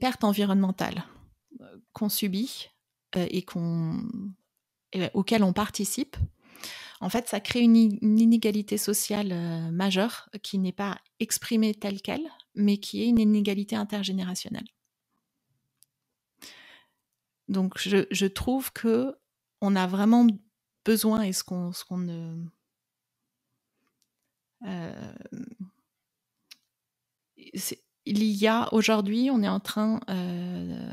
pertes environnementales euh, qu'on subit et, qu'on... Et ben, auxquelles on participe, en fait, ça crée une, inégalité sociale majeure qui n'est pas exprimée telle qu'elle, mais qui est une inégalité intergénérationnelle. Donc je, trouve que on a vraiment besoin et ce qu'on euh, il y a aujourd'hui, on est en train, euh,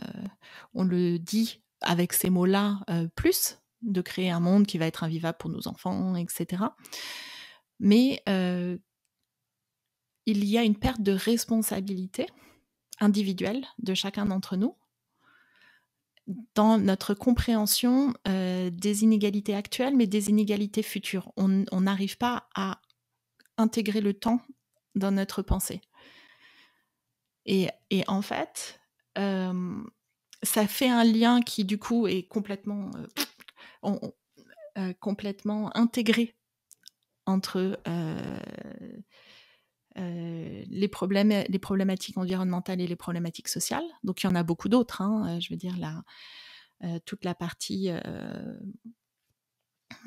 on le dit avec ces mots-là euh, plus, de créer un monde qui va être invivable pour nos enfants, etc. Mais il y a une perte de responsabilité individuelle de chacun d'entre nous dans notre compréhension euh, des inégalités actuelles, mais des inégalités futures. On n'arrive pas à intégrer le temps dans notre pensée. Et, en fait, euh, ça fait un lien qui, du coup, est complètement, euh, complètement intégré entre euh, les, problèmes, les problématiques environnementales et les problématiques sociales. Donc il y en a beaucoup d'autres. Hein, euh, je veux dire, la, euh, toute la partie...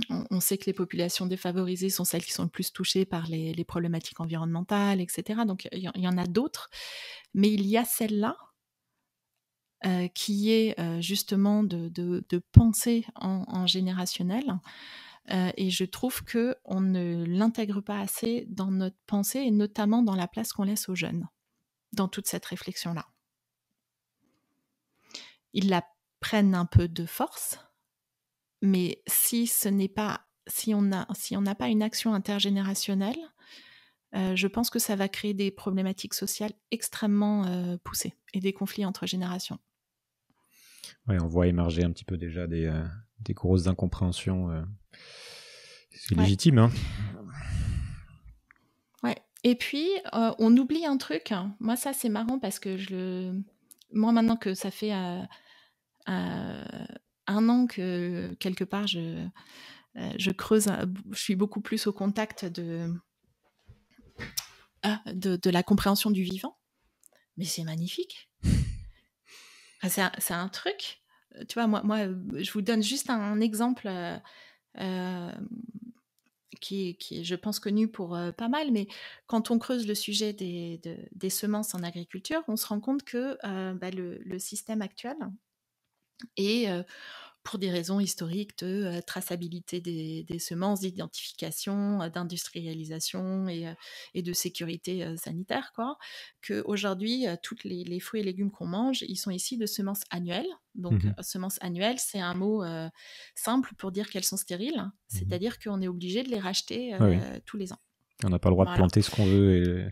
on, sait que les populations défavorisées sont celles qui sont le plus touchées par les, problématiques environnementales, etc. Donc il y, en a d'autres. Mais il y a celle-là. qui est justement de, penser en, en générationnel, euh, et je trouve que on ne l'intègre pas assez dans notre pensée et notamment dans la place qu'on laisse aux jeunes dans toute cette réflexion-là. Ils la prennent un peu de force, mais si ce n'est pas si on n'a si on n'a pas une action intergénérationnelle, euh, je pense que ça va créer des problématiques sociales extrêmement euh, poussées et des conflits entre générations. Oui, on voit émerger un petit peu déjà des, des grosses incompréhensions c'est légitime. Hein. Ouais. Et puis, euh, on oublie un truc. Moi, ça, c'est marrant parce que je le. Moi, maintenant que ça fait euh, euh, un an que, quelque part, je, je creuse, je suis beaucoup plus au contact de, ah, de, de la compréhension du vivant. Mais c'est magnifique. c'est un, truc. Tu vois, moi, moi, je vous donne juste un exemple qui, est, je pense, connu pour pas mal, mais quand on creuse le sujet des, semences en agriculture, on se rend compte que bah, le, système actuel est pour des raisons historiques de euh, traçabilité des, semences, d'identification, euh, d'industrialisation euh, et, de sécurité sanitaire, quoi. Que aujourd'hui, toutes les, fruits et légumes qu'on mange, ils sont ici de semences annuelles. Donc, mmh semences annuelles, c'est un mot simple pour dire qu'elles sont stériles, mmh c'est-à-dire qu'on est obligé de les racheter ah tous les ans. On n'a pas le droit de planter ce qu'on veut. Et...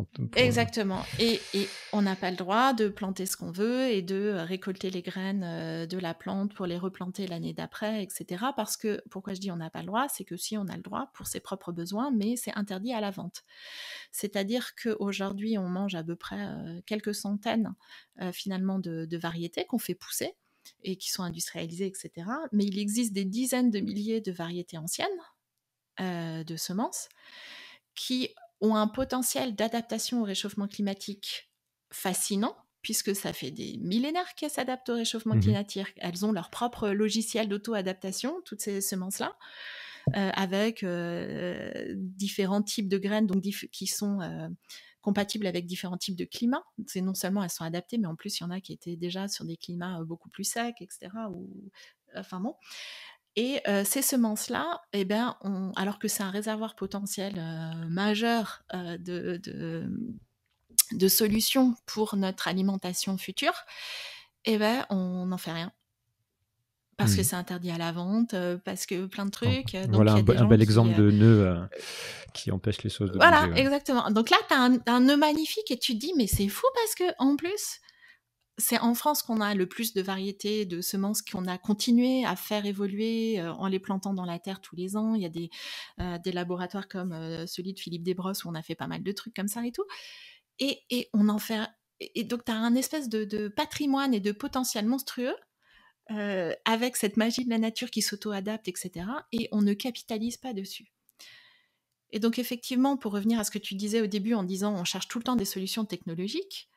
Euh, Exactement. Et, on n'a pas le droit de planter ce qu'on veut et de euh, récolter les graines euh, de la plante pour les replanter l'année d'après, etc. Parce que, pourquoi je dis on n'a pas le droit C'est que si on a le droit pour ses propres besoins, mais c'est interdit à la vente. C'est-à-dire qu'aujourd'hui, on mange à peu près quelques centaines finalement de, variétés qu'on fait pousser et qui sont industrialisées, etc. Mais il existe des dizaines de milliers de variétés anciennes de semences qui ont un potentiel d'adaptation au réchauffement climatique fascinant, puisque ça fait des millénaires qu'elles s'adaptent au réchauffement mmh climatique. Elles ont leur propre logiciel d'auto-adaptation, toutes ces semences-là. Euh, avec euh, différents types de graines donc qui sont euh, compatibles avec différents types de climats. C'est non seulement elles sont adaptées, mais en plus il y en a qui étaient déjà sur des climats beaucoup plus secs, etc. Ou... Enfin bon, et ces semences-là, eh bien, on, alors que c'est un réservoir potentiel majeur de, mmh, de, solutions pour notre alimentation future, eh ben, on n'en fait rien. Parce que mmh. c'est interdit à la vente, parce que plein de trucs. voilà un, bel exemple de nœud qui empêche les choses de Voilà, exactement. Donc là, tu as un, nœud magnifique et tu te dis, mais c'est fou parce que en plus, c'est en France qu'on a le plus de variétés de semences qu'on a continué à faire évoluer euh, en les plantant dans la terre tous les ans. Il y a des, euh, laboratoires comme euh, celui de Philippe Desbrosses où on a fait pas mal de trucs comme ça et tout. Et, on en fait. Et donc, tu as un espèce de, de, patrimoine et de potentiel monstrueux avec cette magie de la nature qui s'auto-adapte, etc. Et on ne capitalise pas dessus. Et donc, effectivement, pour revenir à ce que tu disais au début en disant on cherche tout le temps des solutions technologiques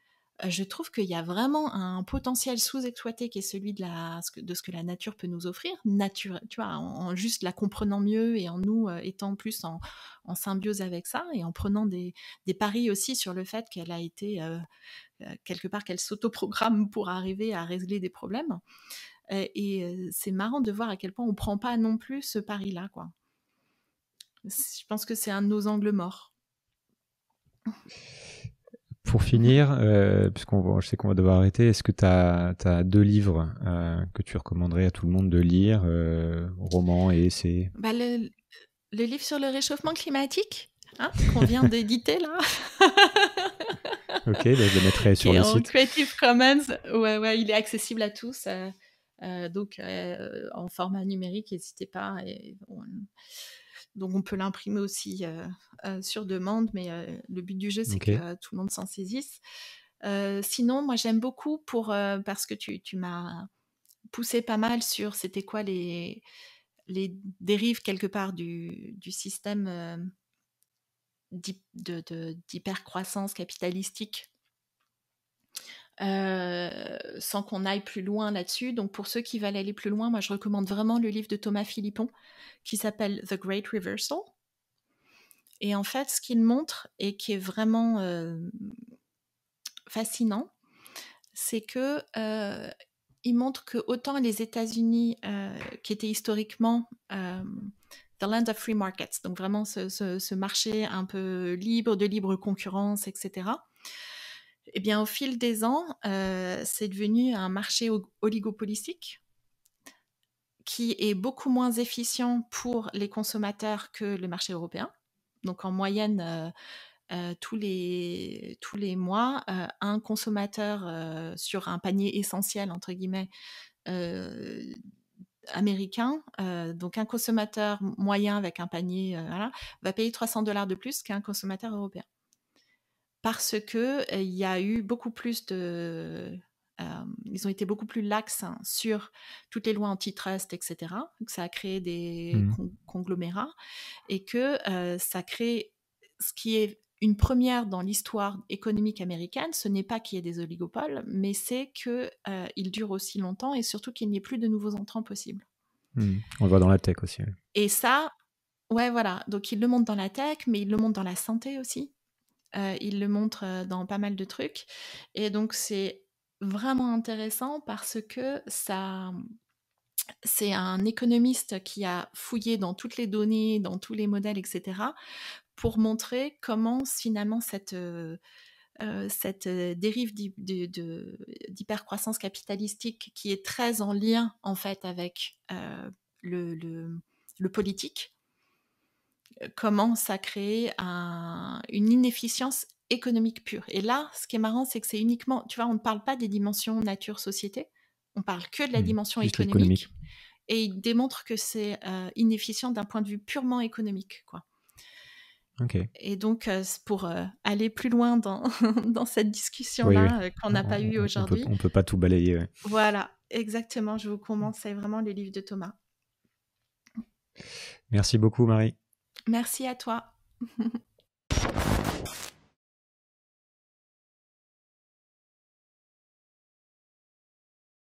je trouve qu'il y a vraiment un potentiel sous-exploité qui est celui de, la, ce que la nature peut nous offrir, nature, tu vois, en, juste la comprenant mieux et en nous euh, étant plus en, symbiose avec ça et en prenant des, paris aussi sur le fait qu'elle a été euh, euh, quelque part qu'elle s'autoprogramme pour arriver à régler des problèmes. et c'est marrant de voir à quel point on ne prend pas non plus ce pari-là, quoi. Je pense que c'est un de nos angles morts. Pour finir, euh, puisqu'on je sais qu'on va devoir arrêter, est-ce que tu as, deux livres euh, que tu recommanderais à tout le monde de lire, roman euh, romans et essais bah le, livre sur le réchauffement climatique hein, qu'on vient d'éditer là. ok, bah, je le mettrai sur le site. Creative Commons, ouais, ouais, il est accessible à tous. Euh, donc en format numérique, n'hésitez pas. Donc on peut l'imprimer aussi sur demande, mais le but du jeu, c'est que tout le monde s'en saisisse. sinon, moi j'aime beaucoup pour parce que tu, m'as poussé pas mal sur c'était quoi les, les dérives quelque part du, du système d'hypercroissance capitalistique euh, sans qu'on aille plus loin là-dessus. Donc pour ceux qui veulent aller plus loin, moi je recommande vraiment le livre de Thomas Philippon qui s'appelle The Great Reversal. Et en fait, ce qu'il montre et qui est vraiment euh, fascinant, c'est que euh, il montre que autant les États-Unis, qui étaient historiquement the land of free markets, donc vraiment ce marché un peu libre de libre concurrence, etc eh bien, au fil des ans, euh, c'est devenu un marché oligopolistique qui est beaucoup moins efficient pour les consommateurs que le marché européen. Donc, en moyenne, euh, euh, tous, les, tous les mois, un consommateur sur un panier essentiel, entre guillemets, américain, donc un consommateur moyen avec un panier, va payer 300 dollars de plus qu'un consommateur européen parce que il y a eu beaucoup plus de ils ont été beaucoup plus lax hein, sur toutes les lois antitrust, etc. Donc ça a créé des mmh. conglomérats et que ça crée ce qui est une première dans l'histoire économique américaine. Ce n'est pas qu'il y ait des oligopoles, mais c'est qu'ils durent aussi longtemps et surtout qu'il n'y ait plus de nouveaux entrants possibles. Mmh. On le voit dans la tech aussi. Et ça, ouais, voilà. Donc ils le montrent dans la tech, mais ils le montrent dans la santé aussi il le montre dans pas mal de trucs. Et donc, c'est vraiment intéressant parce que ça. Mmh, c'est un économiste qui a fouillé dans toutes les données, dans tous les modèles, etc., pour montrer comment finalement cette, cette dérive d'hypercroissance capitalistique qui est très en lien en fait avec le, le politique, commence à créer une inefficience économique pure. Et là, ce qui est marrant, c'est que c'est uniquement, tu vois, on ne parle pas des dimensions nature-société, on parle que de la mmh, dimension économique. Et il démontre que c'est euh, inefficient d'un point de vue purement économique, quoi. Okay. Et donc, euh, pour euh, aller plus loin dans, cette discussion-là qu'on n'a pas eu aujourd'hui. On ne peut pas tout balayer. Voilà, exactement. Je vous mmh. commence, c'est vraiment les livres de Thomas. Merci beaucoup, Marie. Merci à toi.